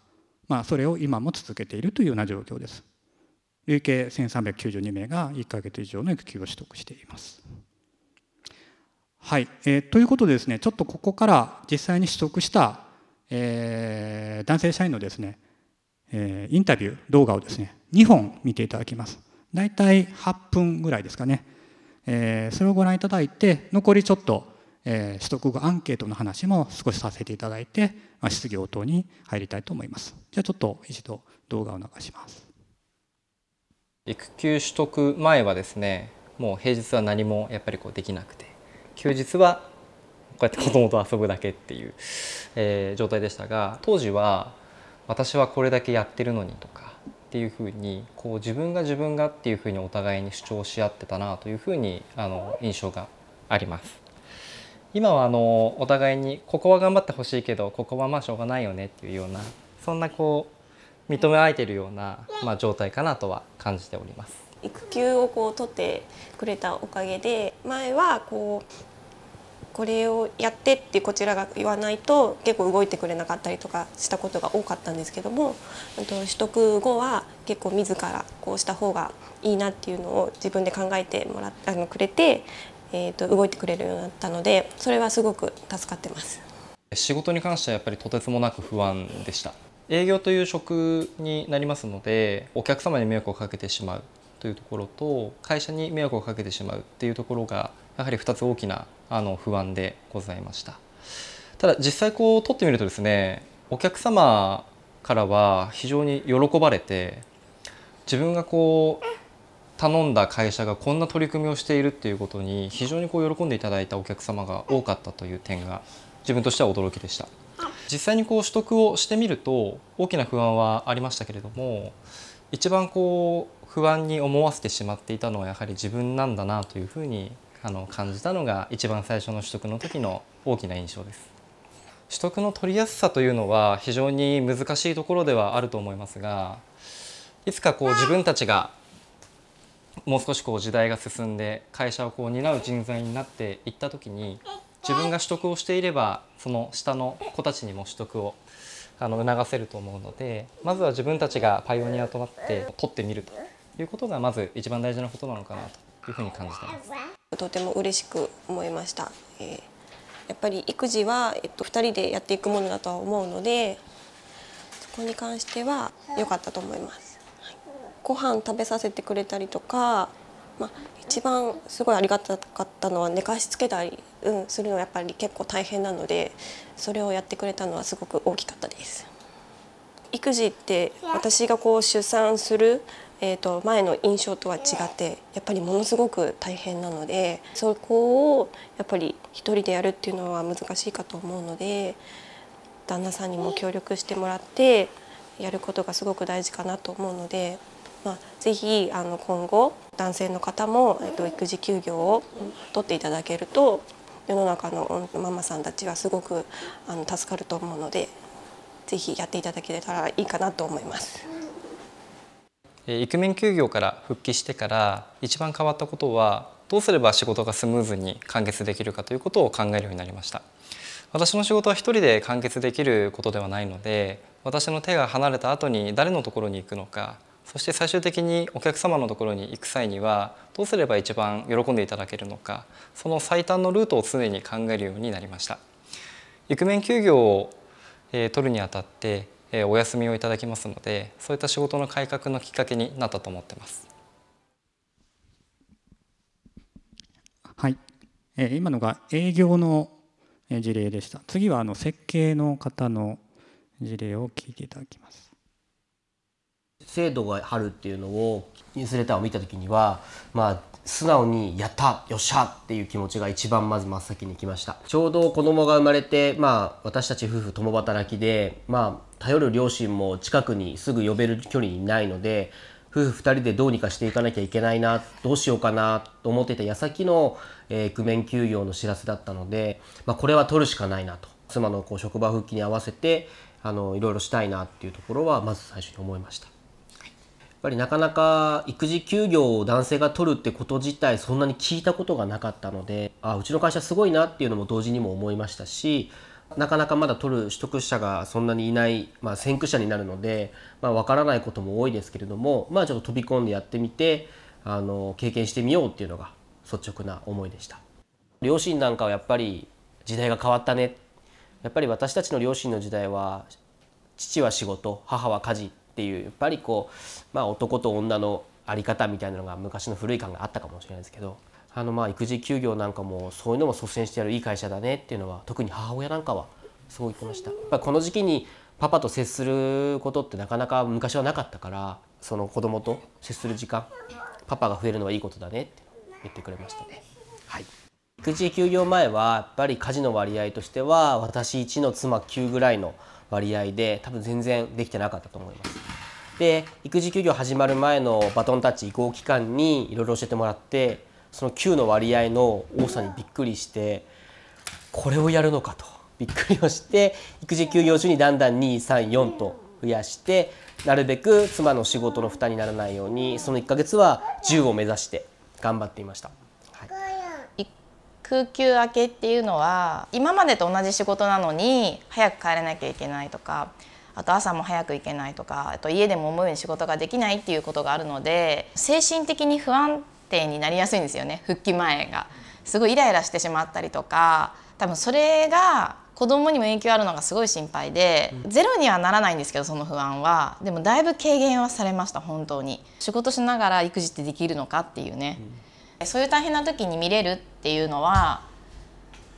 B: まあ、それを今も続けているというような状況です累計1392名が1か月以上の育休を取得しています。はい、えー、ということでですねちょっとここから実際に取得した、えー、男性社員のですね、えー、インタビュー動画をですね2本見ていただきます大体8分ぐらいですかね、えー、それをご覧いただいて残りちょっと、えー、取得後アンケートの話も少しさせていただいて、まあ、質疑応答に入りたいと思いますじゃあちょっと一度動画を流します
C: 育休取得前はですねもう平日は何もやっぱりこうできなくて休日はこうやって子供と遊ぶだけっていう、えー、状態でしたが当時は私はこれだけやってるのにとかっていうふうにこう自分が自分がっていうふうにお互いに主張し合ってたなというふうにあの印象があります。今はあのお互いにここは頑張ってほしいけどここはまあしょうがないよねっていうようなそんなこう認め合えているような、まあ、状態かなとは感じております。
D: 育休をこう取ってくれたおかげで前はこうこれをやってってこちらが言わないと結構動いてくれなかったりとかしたことが多かったんですけども取得後は結構自らこうした方がいいなっていうのを自分で考えてもらあのくれて、えー、と動いてくれるようになったのでそれはすごく助かってます。
C: 仕事に関してはやっぱりとてつもなく不安でした営業という職になりますのでお客様に迷惑をかけてしまうというところと会社に迷惑をかけてしまうっていうところがやはり2つ大きなあの不安でございましたただ実際こう取ってみるとですねお客様からは非常に喜ばれて自分がこう頼んだ会社がこんな取り組みをしているっていうことに非常にこう喜んでいただいたお客様が多かったという点が自分としては驚きでした実際にこう取得をしてみると大きな不安はありましたけれども一番こう不安に思わせてしまっていたのはやはり自分なんだなというふうにあの感じたのが一番最初の取得の時の大きな印象です。取得の取りやすさというのは非常に難しいところではあると思いますがいつかこう自分たちがもう少しこう時代が進んで会社をこう担う人材になっていった時に自分が取得をしていればその下の子たちにも取得をあの促せると思うのでまずは自分たちがパイオニアとなって取ってみるということがまず一番大事なことなのかなというふうに感じてま
D: すとても嬉しく思いました、えー、やっぱり育児は、えっと、2人でやっていくものだとは思うのでそこに関しては良かったと思います、はい、ご飯食べさせてくれたりとかまあ、一番すごいありがたかったのは寝かしつけたり、うん、するのはやっぱり結構大変なのでそれをやってくれたのはすごく大きかったです。育児って私がこう出産するえーと、前の印象とは違ってやっぱりものすごく大変なのでそこをやっぱり一人でやるっていうのは難しいかと思うので旦那さんにも協力してもらってやることがすごく大事かなと思うので。まあ、ぜひあの今後男性の方も、えっと、育児休業を取っていただけると世の中のママさんたちはすごくあの助かると思うのでぜひやっていただけたらいいかなと思います。
C: イクメン休業から復帰してから一番変わったことはどうすれば仕事がスムーズに完結できるかということを考えるようになりました私の仕事は一人で完結できることではないので私の手が離れた後に誰のところに行くのかそして最終的にお客様のところに行く際にはどうすれば一番喜んでいただけるのかその最短のルートを常に考えるようになりましたイクメン休業を取るにあたってお休みをいただきますのでそういった仕事の改革のきっかけになったと思ってま
B: す。はい、えー、今のが営業の事例でした。次はあの設計の方の事例を聞いていただきます。
E: 制度があるっていうのをインスレターを見た時には、まあ素直にやったよっしゃっていう気持ちが一番まず真っ先に来ましたちょうど子供が生まれてまあ私たち夫婦共働きでまあ頼る両親も近くにすぐ呼べる距離にないので夫婦2人でどうにかしていかなきゃいけないなどうしようかなと思ってた矢先の、えー、面休業の知らせだったので、まあ、これは取るしかないなと妻のこう職場復帰に合わせてあのいろいろしたいなっていうところはまず最初に思いました。ぱりなかなか育児休業を男性が取るってこと自体そんなに聞いたことがなかったのであうちの会社すごいなっていうのも同時にも思いましたしなかなかまだ取る取得者がそんなにいない、まあ、先駆者になるので、まあ、分からないことも多いですけれども、まあ、ちょっと飛び込んでやってみてあの経験してみようっていうのが率直な思いでした両親なんかはやっぱり時代が変わったねやっぱり私たちの両親の時代は父は仕事母は家事っていうやっぱりこう、まあ、男と女の在り方みたいなのが昔の古い感があったかもしれないですけどあのまあ育児休業なんかもそういうのも率先してやるいい会社だねっていうのは特に母親なんかはそう言ってました。やっぱこの時期にパパと接することってなかなか昔はなかったからその子供と接する時間パパが増えるのはいいことだねって言ってくれましたね。はい、育児休業前はやっぱり家事の割合としては私1の妻9ぐらいの割合で多分全然できてなかったと思います。で育児休業始まる前のバトンタッチ移行期間にいろいろ教えてもらってその9の割合の多さにびっくりしてこれをやるのかとびっくりをして育児休業中にだんだん234と増やしてなるべく妻の仕事の負担にならないようにその1ヶ月は10を目指して頑張っていました。
F: 空休明けっていうのは今までと同じ仕事なのに早く帰らなきゃいけないとかあと朝も早く行けないとかあと家でも思うように仕事ができないっていうことがあるので精神的に不安定になりやすいんですよね復帰前が。すごいイライラしてしまったりとか多分それが子供にも影響あるのがすごい心配で、ゼロにはならないんですけどその不安はでもだいぶ軽減はされました本当に仕事しながら育児ってできるのかっていうね、うんそういう大変な時に見れるっていうのは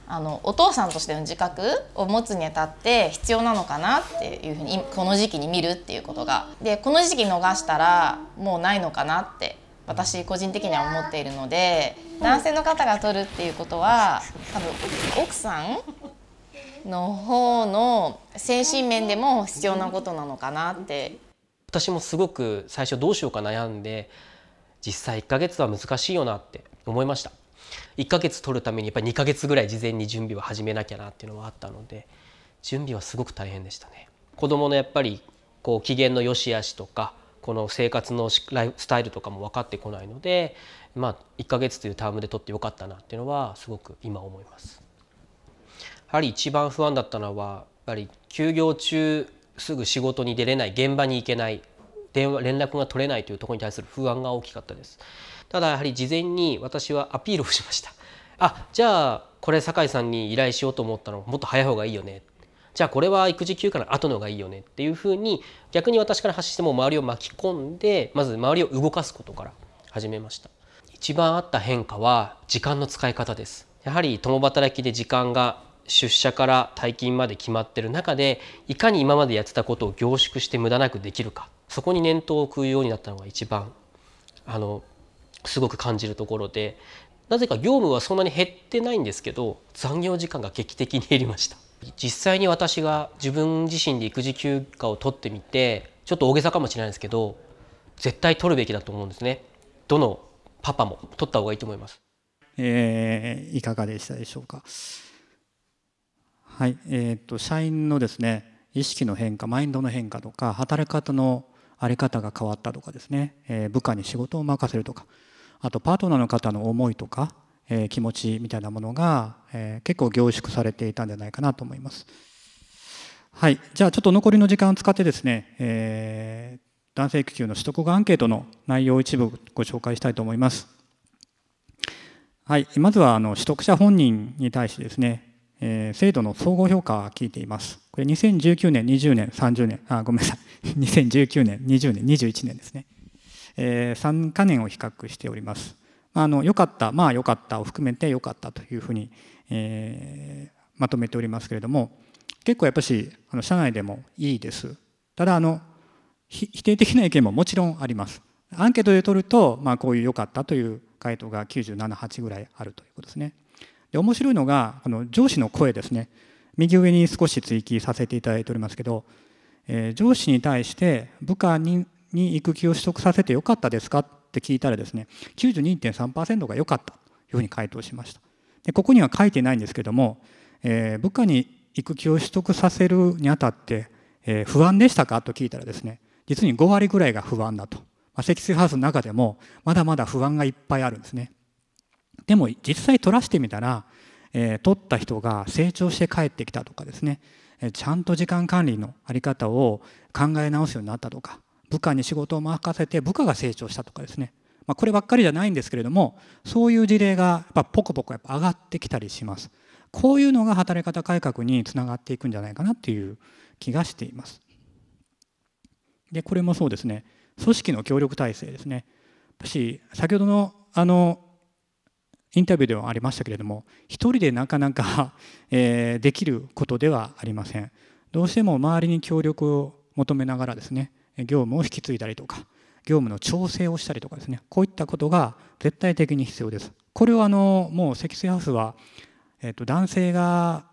F: あのお父さんとしての自覚を持つにあたって必要なのかなっていうふうにこの時期に見るっていうことがでこの時期逃したらもうないのかなって私個人的には思っているので男性の方が取るっていうことは多分奥さんの方の精神面でも必要なことなのかなって。
E: 私もすごく最初どうしようか悩んで実際1ヶ月は難しいよなって思いました1ヶ月取るためにやっぱり2ヶ月ぐらい事前に準備は始めなきゃなっていうのはあったので準備はすごく大変でしたね子供のやっぱりこう機嫌の良し悪しとかこの生活のスタイルとかも分かってこないのでまあ1ヶ月というタームで取ってよかったなっていうのはすごく今思いますやはり一番不安だったのはやっぱり休業中すぐ仕事に出れない現場に行けない電話連絡が取れないというところに対する不安が大きかったですただやはり事前に私はアピールをしましたあじゃあこれ酒井さんに依頼しようと思ったのもっと早い方がいいよねじゃあこれは育児休暇の後の方がいいよねっていうふうに逆に私から発しても周りを巻き込んでまず周りを動かすことから始めました一番あった変化は時間の使い方ですやはり共働きで時間が出社から退勤まで決まってる中でいかに今までやってたことを凝縮して無駄なくできるかそこに念頭を置くようになったのが一番あのすごく感じるところでなぜか業務はそんなに減ってないんですけど残業時間が劇的に減りました実際に私が自分自身で育児休暇を取ってみてちょっと大げさかもしれないですけど絶対取るべきだと思うんですねどのパパも取った方がいいと思います
B: えー、いかがでしたでしょうかはいえー、っと社員のですね意識の変化マインドの変化とか働き方のあり方が変わったとかですね、え部下に仕事を任せるとかあとパートナーの方の思いとか、え気持ちみたいなものが、え結構凝縮されていたんじゃないかなと思います。はい、じゃあちょっと残りの時間を使ってですね、えー、男性育休の取得後アンケートの内容を一部ご紹介したいと思います。はい、まずはあの取得者本人に対してですね、えー、制度の総合評価を聞いています。これ2019年、20年、30年、あ、ごめんなさい。2019 年、20年、21年ですね。えー、3か年を比較しております。あの、良かった、まあ良かったを含めて良かったというふうに、えー、まとめておりますけれども、結構やっぱし、あの、社内でもいいです。ただ、あの、否定的な意見ももちろんあります。アンケートで取ると、まあ、こういう良かったという回答が97、8ぐらいあるということですね。で面白いのがの上司の声ですね。右上に少し追記させていただいておりますけど、えー、上司に対して部下にに育休を取得させてよかったですかって聞いたらですね92.3%が良かったというふうに回答しましたでここには書いてないんですけども、えー、部下に育休を取得させるにあたって、えー、不安でしたかと聞いたらですね実に5割ぐらいが不安だと、まあ、積水ハウスの中でもまだまだ不安がいっぱいあるんですねでも実際取らしてみたらえー、取った人が成長して帰ってきたとかですね、えー、ちゃんと時間管理の在り方を考え直すようになったとか部下に仕事を任せて部下が成長したとかですね、まあ、こればっかりじゃないんですけれどもそういう事例がやっぱポコポコやっぱ上がってきたりします。こういうのが働き方改革につながっていくんじゃないかなっていう気がしています。でこれもそうですね組織の協力体制ですね。やっぱし先ほどのあのインタビューではありましたけれども1人でなかなか えできることではありませんどうしても周りに協力を求めながらですね業務を引き継いだりとか業務の調整をしたりとかですねこういったことが絶対的に必要ですこれをあのもう積水ハウスは、えっと、男性が、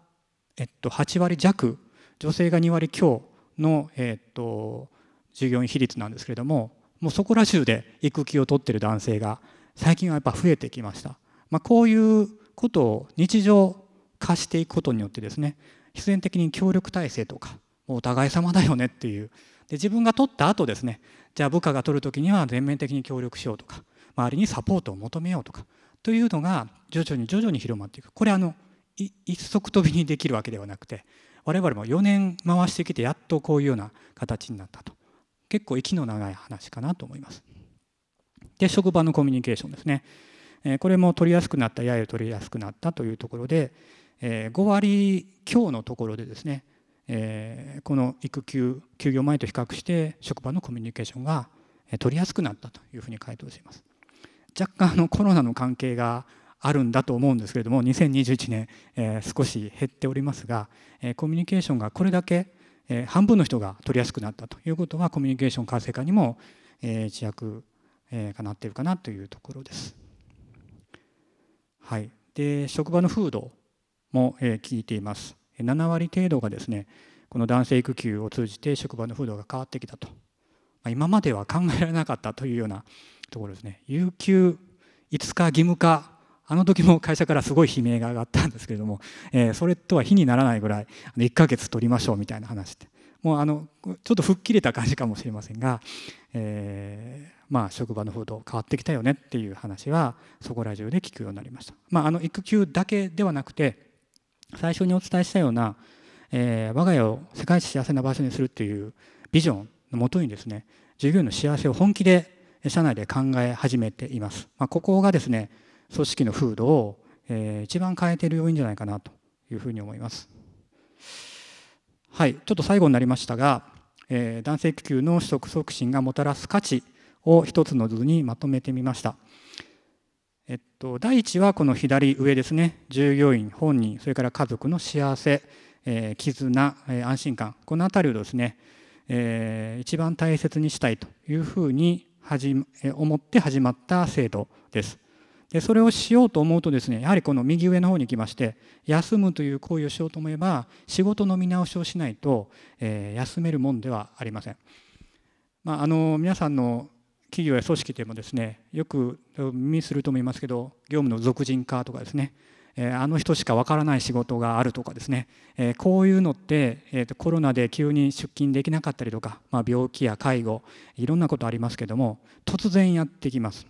B: えっと、8割弱女性が2割強の、えっと、従業員比率なんですけれどももうそこら中で育休を取ってる男性が最近はやっぱ増えてきましたまあ、こういうことを日常化していくことによってですね必然的に協力体制とかもうお互い様だよねっていうで自分が取った後ですねじゃあ部下が取る時には全面的に協力しようとか周りにサポートを求めようとかというのが徐々に徐々に広まっていくこれあの一足飛びにできるわけではなくて我々も4年回してきてやっとこういうような形になったと結構息の長い話かなと思います。で職場のコミュニケーションですね。えこれも取りやすくなったやや取りやすくなったというところで、え5割強のところでですね、えこの育休休業前と比較して職場のコミュニケーションが取りやすくなったというふうに回答しています。若干のコロナの関係があるんだと思うんですけれども2021年、え少し減っておりますが、えコミュニケーションがこれだけ、え半分の人が取りやすくなったということはコミュニケーション活性化にも、え一躍、えかなっているかなというところです。はい、で職場の風土も、え聞いています7割程度がですねこの男性育休を通じて職場の風土が変わってきたと、ま今までは考えられなかったというようなところですね有給5日義務化あの時も会社からすごい悲鳴が上がったんですけれども、えそれとは比にならないぐらい1ヶ月取りましょうみたいな話ってもうあのちょっと吹っ切れた感じかもしれませんが、えまあ、職場の風土変わってきたよねっていう話はそこら中で聞くようになりました、まあ、あの育休だけではなくて最初にお伝えしたような、えー、我が家を世界一幸せな場所にするっていうビジョンのもとにですね従業員の幸せを本気で社内で考え始めています、まあ、ここがですね組織の風土を、えー、一番変えている要因じゃないかなというふうに思いますはいちょっと最後になりましたが、えー、男性育休の取得促進がもたらす価値を一つの図にまとめてみました。えっと、第一はこの左上ですね従業員本人それから家族の幸せ、えー、絆、えー、安心感この辺りをですね、えー、一番大切にしたいというふうに思って始まった制度です。でそれをしようと思うとですねやはりこの右上の方に来まして休むという行為をしようと思えば仕事の見直しをしないと、えー、休めるもんではありません。まあ、あの皆さんの企業や組織でもですねよく耳すると思いますけど業務の俗人化とかですねあの人しかわからない仕事があるとかですねこういうのってコロナで急に出勤できなかったりとか、ま病気や介護いろんなことありますけども突然やってきます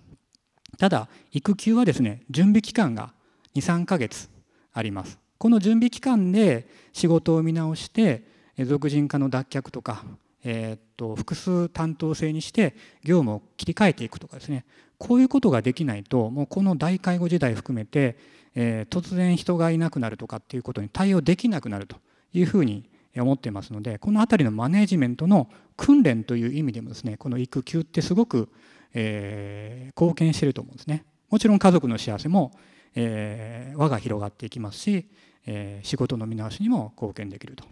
B: ただ育休はですね準備期間が23ヶ月ありますこの準備期間で仕事を見直して俗人化の脱却とかえー、っと複数担当制にして業務を切り替えていくとかですねこういうことができないともうこの大介護時代含めて、えー、突然人がいなくなるとかっていうことに対応できなくなるというふうに思ってますのでこの辺りのマネージメントの訓練という意味でもですねこの育休ってすごく、えー、貢献してると思うんですね。もちろん家族の幸せも、えー、輪が広がっていきますし、えー、仕事の見直しにも貢献できると。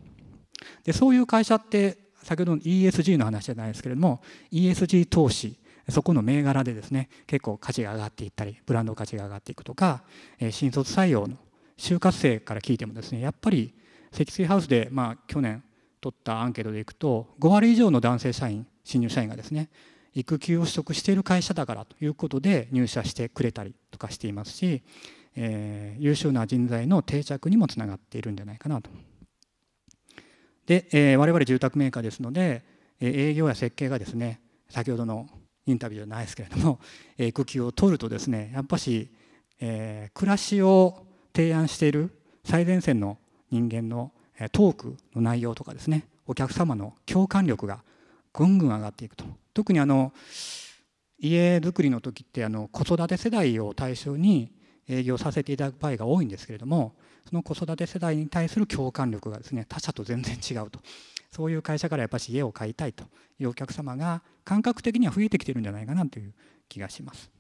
B: でそういう会社って先ほどの ESG の話じゃないですけれども ESG 投資そこの銘柄でですね結構価値が上がっていったりブランド価値が上がっていくとか、え新卒採用の就活生から聞いてもですねやっぱり積水ハウスで、まあ、去年取ったアンケートでいくと5割以上の男性社員新入社員がですね育休を取得している会社だからということで入社してくれたりとかしていますし、えー、優秀な人材の定着にもつながっているんじゃないかなとで、えー、我々住宅メーカーですので、えー、営業や設計がですね先ほどのインタビューじゃないですけれども、えー、育休を取るとですねやっぱし、えー、暮らしを提案している最前線の人間のトークの内容とかですねお客様の共感力がぐんぐん上がっていくと特にあの家づくりの時ってあの子育て世代を対象に営業させていただく場合が多いんですけれどもその子育て世代に対する共感力がですね他者と全然違うとそういう会社からやっぱし家を買いたいというお客様が感覚的には増えてきてるんじゃないかなという気がします。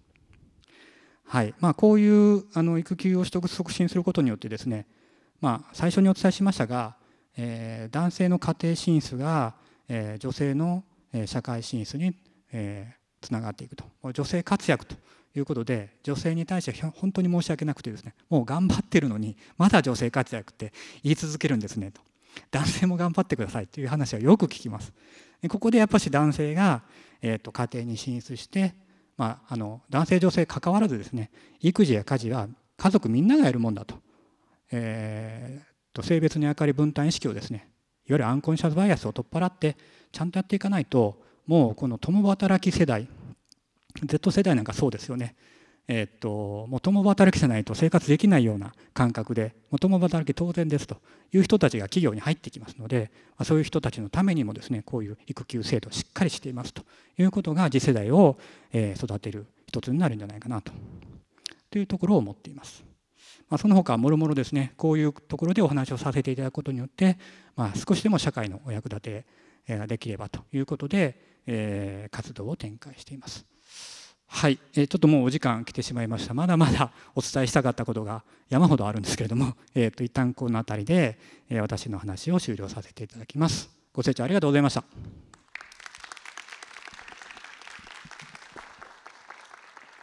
B: はいまあ、こういうあの育休を取得促進することによってですね、まあ、最初にお伝えしましたが、えー、男性の家庭進出が、えー、女性の社会進出に、えー、つながっていくと女性活躍ということで女性に対して本当に申し訳なくてですねもう頑張ってるのにまだ女性活躍って言い続けるんですねと男性も頑張ってくださいという話はよく聞きます。ここでやっぱし男性が、えーと、家庭に進出して、まあ、あの男性女性関わらずですね育児や家事は家族みんながやるもんだと,、えーと、と性別に明かり分担意識をですねいわゆるアンコンシャスバイアスを取っ払ってちゃんとやっていかないともうこの共働き世代 Z 世代なんかそうですよね。えっと、もとも働きじゃないと生活できないような感覚で、もとも働き当然ですという人たちが企業に入ってきますので、そういう人たちのためにもですね、こういう育休制度をしっかりしていますということが次世代を育てる一つになるんじゃないかなとというところを思っています。まあ、その他もろもろですね、こういうところでお話をさせていただくことによって、まあ、少しでも社会のお役立てができればということで、えー、活動を展開しています。はい、えー、ちょっともうお時間来てしまいましたまだまだお伝えしたかったことが山ほどあるんですけれども、えーと、一旦この辺りで、えー、私の話を終了させていただきますご清聴ありがとうございました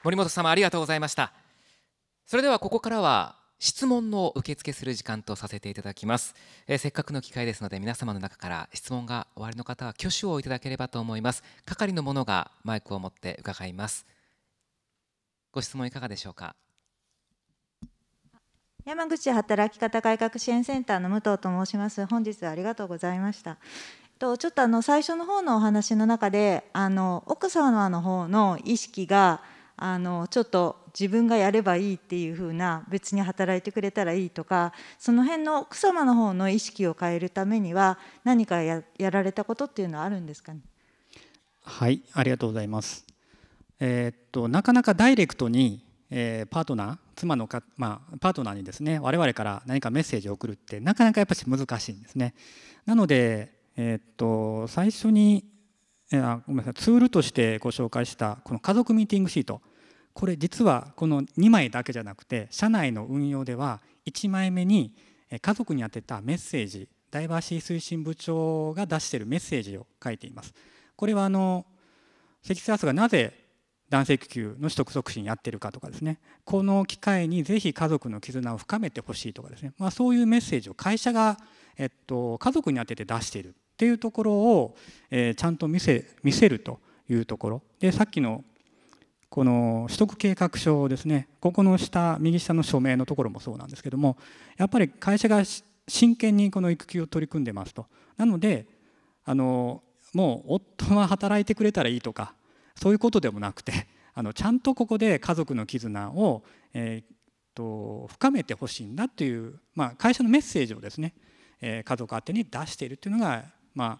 A: 森本様ありがとうございましたそれではここからは質問の受付する時間とさせていただきます、えー、せっかくの機会ですので皆様の中から質問が終わりの方は挙手をいただければと思います係の者がマイクを持って伺いますご質問いかがでしょうか。
F: 山口働き方改革支援センターの武藤と申します。本日はありがとうございました。とちょっとあの最初の方のお話の中であの奥様の方の意識があのちょっと自分がやればいいっていう風な別に働いてくれたらいいとかその辺の奥様の方の意識を変えるためには何かやられたことっていうのはあるんですかね。
B: はいありがとうございます。えー、っとなかなかダイレクトに、えー、パートナー妻のか、まあ、パートナーにですね我々から何かメッセージを送るってなかなかやっぱり難しいんですね。なので、えー、っと最初にあごめんなさいツールとしてご紹介したこの家族ミーティングシートこれ実はこの2枚だけじゃなくて社内の運用では1枚目に家族に宛てたメッセージダイバーシー推進部長が出しているメッセージを書いています。これはあの積水ハウスがなぜ男性育休の取得促進やってるかとかですねこの機会にぜひ家族の絆を深めてほしいとかですね、まあ、そういうメッセージを会社が、えっと、家族に当てて出しているっていうところを、えー、ちゃんと見せ見せるというところでさっきのこの取得計画書ですねここの下右下の署名のところもそうなんですけどもやっぱり会社が真剣にこの育休を取り組んでますとなのであのもう夫は働いてくれたらいいとかそういうことでもなくて あのちゃんとここで家族の絆を、えー、と深めてほしいんだという、まあ、会社のメッセージをですね、えー、家族宛てに出しているというのが、まあ、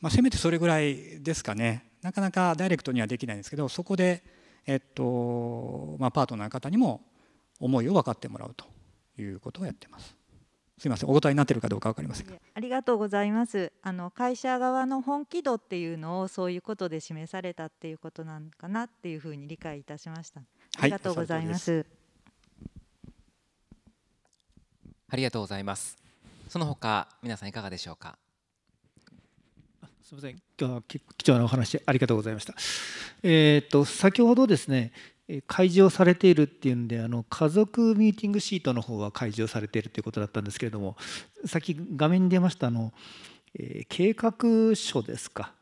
B: まあ、せめてそれぐらいですかねなかなかダイレクトにはできないんですけどそこで、えっとまあ、パートナーの方にも思いを分かってもらうということをやってます。すみませんお答えになってるかどうかわかりません
F: ありがとうございますあの会社側の本気度っていうのをそういうことで示されたっていうことなのかなっていうふうに理解いたしました
A: ありがとうございます、はい、ありがとうございますその他皆さんいかがでしょうか
G: すみません、今日は貴重なお話ありがとうございました。えっ、ー、と先ほどですね、開示をされているっていうんであの家族ミーティングシートの方は開示をされているということだったんですけれどもさっき画面に出ましたあの、えー、計画書ですか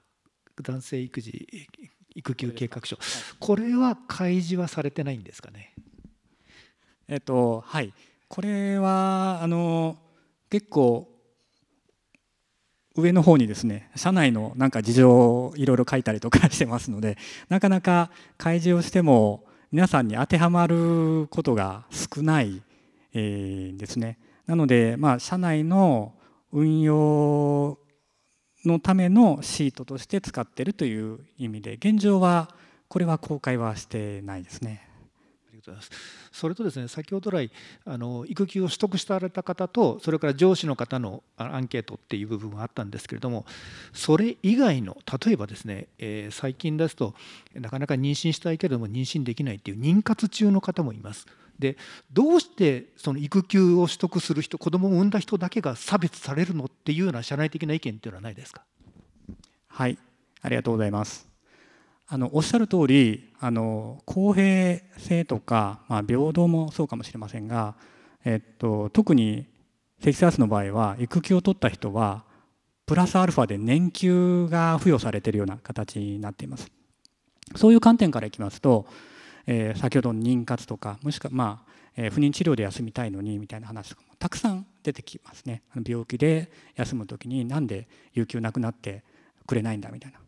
G: 男性育児育休計画書これは開示はされてないんですかねえっとはいこれは
B: あの結構上の方にですね社内のなんか事情をいろいろ書いたりとかしてますのでなかなか開示をしても皆さんに当てはまることが少ないんですね。なので、まあ、社内の運用のためのシートとして使っているという意味で現状はこれは公開はしてないですね。ことです。
G: それとですね先ほど来あの育休を取得された方とそれから上司の方のアンケートっていう部分があったんですけれどもそれ以外の例えばですね、えー、最近ですとなかなか妊娠したいけれども妊娠できないっていう妊活中の方もいます。でどうしてその育休を取得する人子どもを産んだ人だけが差別されるのっていうような社内的な意見っていうのはないですか
B: はいありがとうございますあのおっしゃる通りあり公平性とか、まあ、平等もそうかもしれませんが、えっと、特にセキサスの場合は育休を取った人はプラスアルファで年休が付与されているような形になっています。そういう観点からいきますと、えー、先ほどの妊活とかもしくはまあ、えー、不妊治療で休みたいのにみたいな話とかもたくさん出てきますね病気で休む時になんで有給なくなってくれないんだみたいな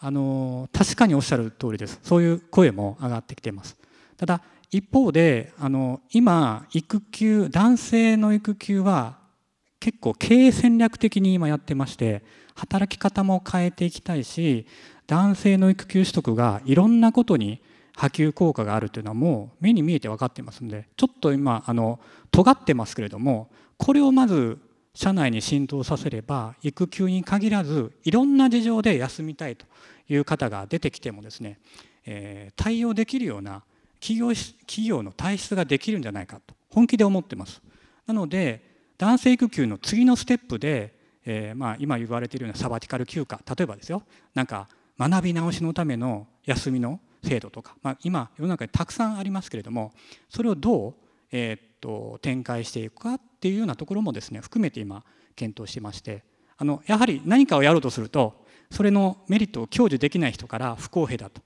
B: あの確かにおっしゃる通りですそういう声も上がってきていますただ一方であの今育休男性の育休は結構経営戦略的に今やってまして働き方も変えていきたいし男性の育休取得がいろんなことに波及効果があるというのはもう目に見えて分かってますんでちょっと今あの尖ってますけれどもこれをまず社内に浸透させれば育休に限らずいろんな事情で休みたいという方が出てきてもですね、えー、対応できるような企業企業の体質ができるんじゃないかと本気で思ってます。なので男性育休の次のステップで、えー、まあ今言われているようなサバティカル休暇例えばですよなんか学び直しのための休みの制度とか、まあ、今世の中にたくさんありますけれどもそれをどう、えー、っと展開していくかっっていうようなところもですね含めて今検討してましてあのやはり何かをやろうとするとそれのメリットを享受できない人から不公平だと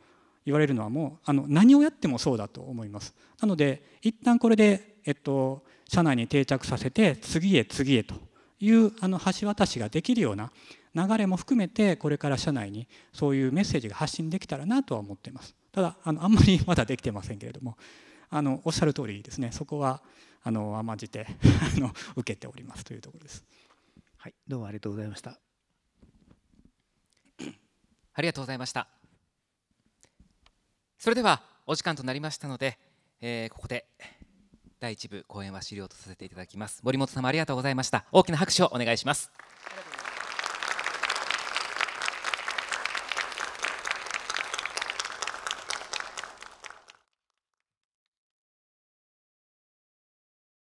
B: 言われるのはもうあの何をやってもそうだと思いますなので一旦これで、えっと、社内に定着させて次へ次へというあの橋渡しができるような流れも含めてこれから社内にそういうメッセージが発信できたらなとは思っていますただあのあんまりまだできてませんけれどもあのおっしゃる通りですねそこはあの甘じて あの受けておりますというところです。はい、どうもありがとうございました。
A: ありがとうございました。それではお時間となりましたので、えー、ここで第1部講演は終了とさせていただきます。森本様ありがとうございました。大きな拍手をお願いします。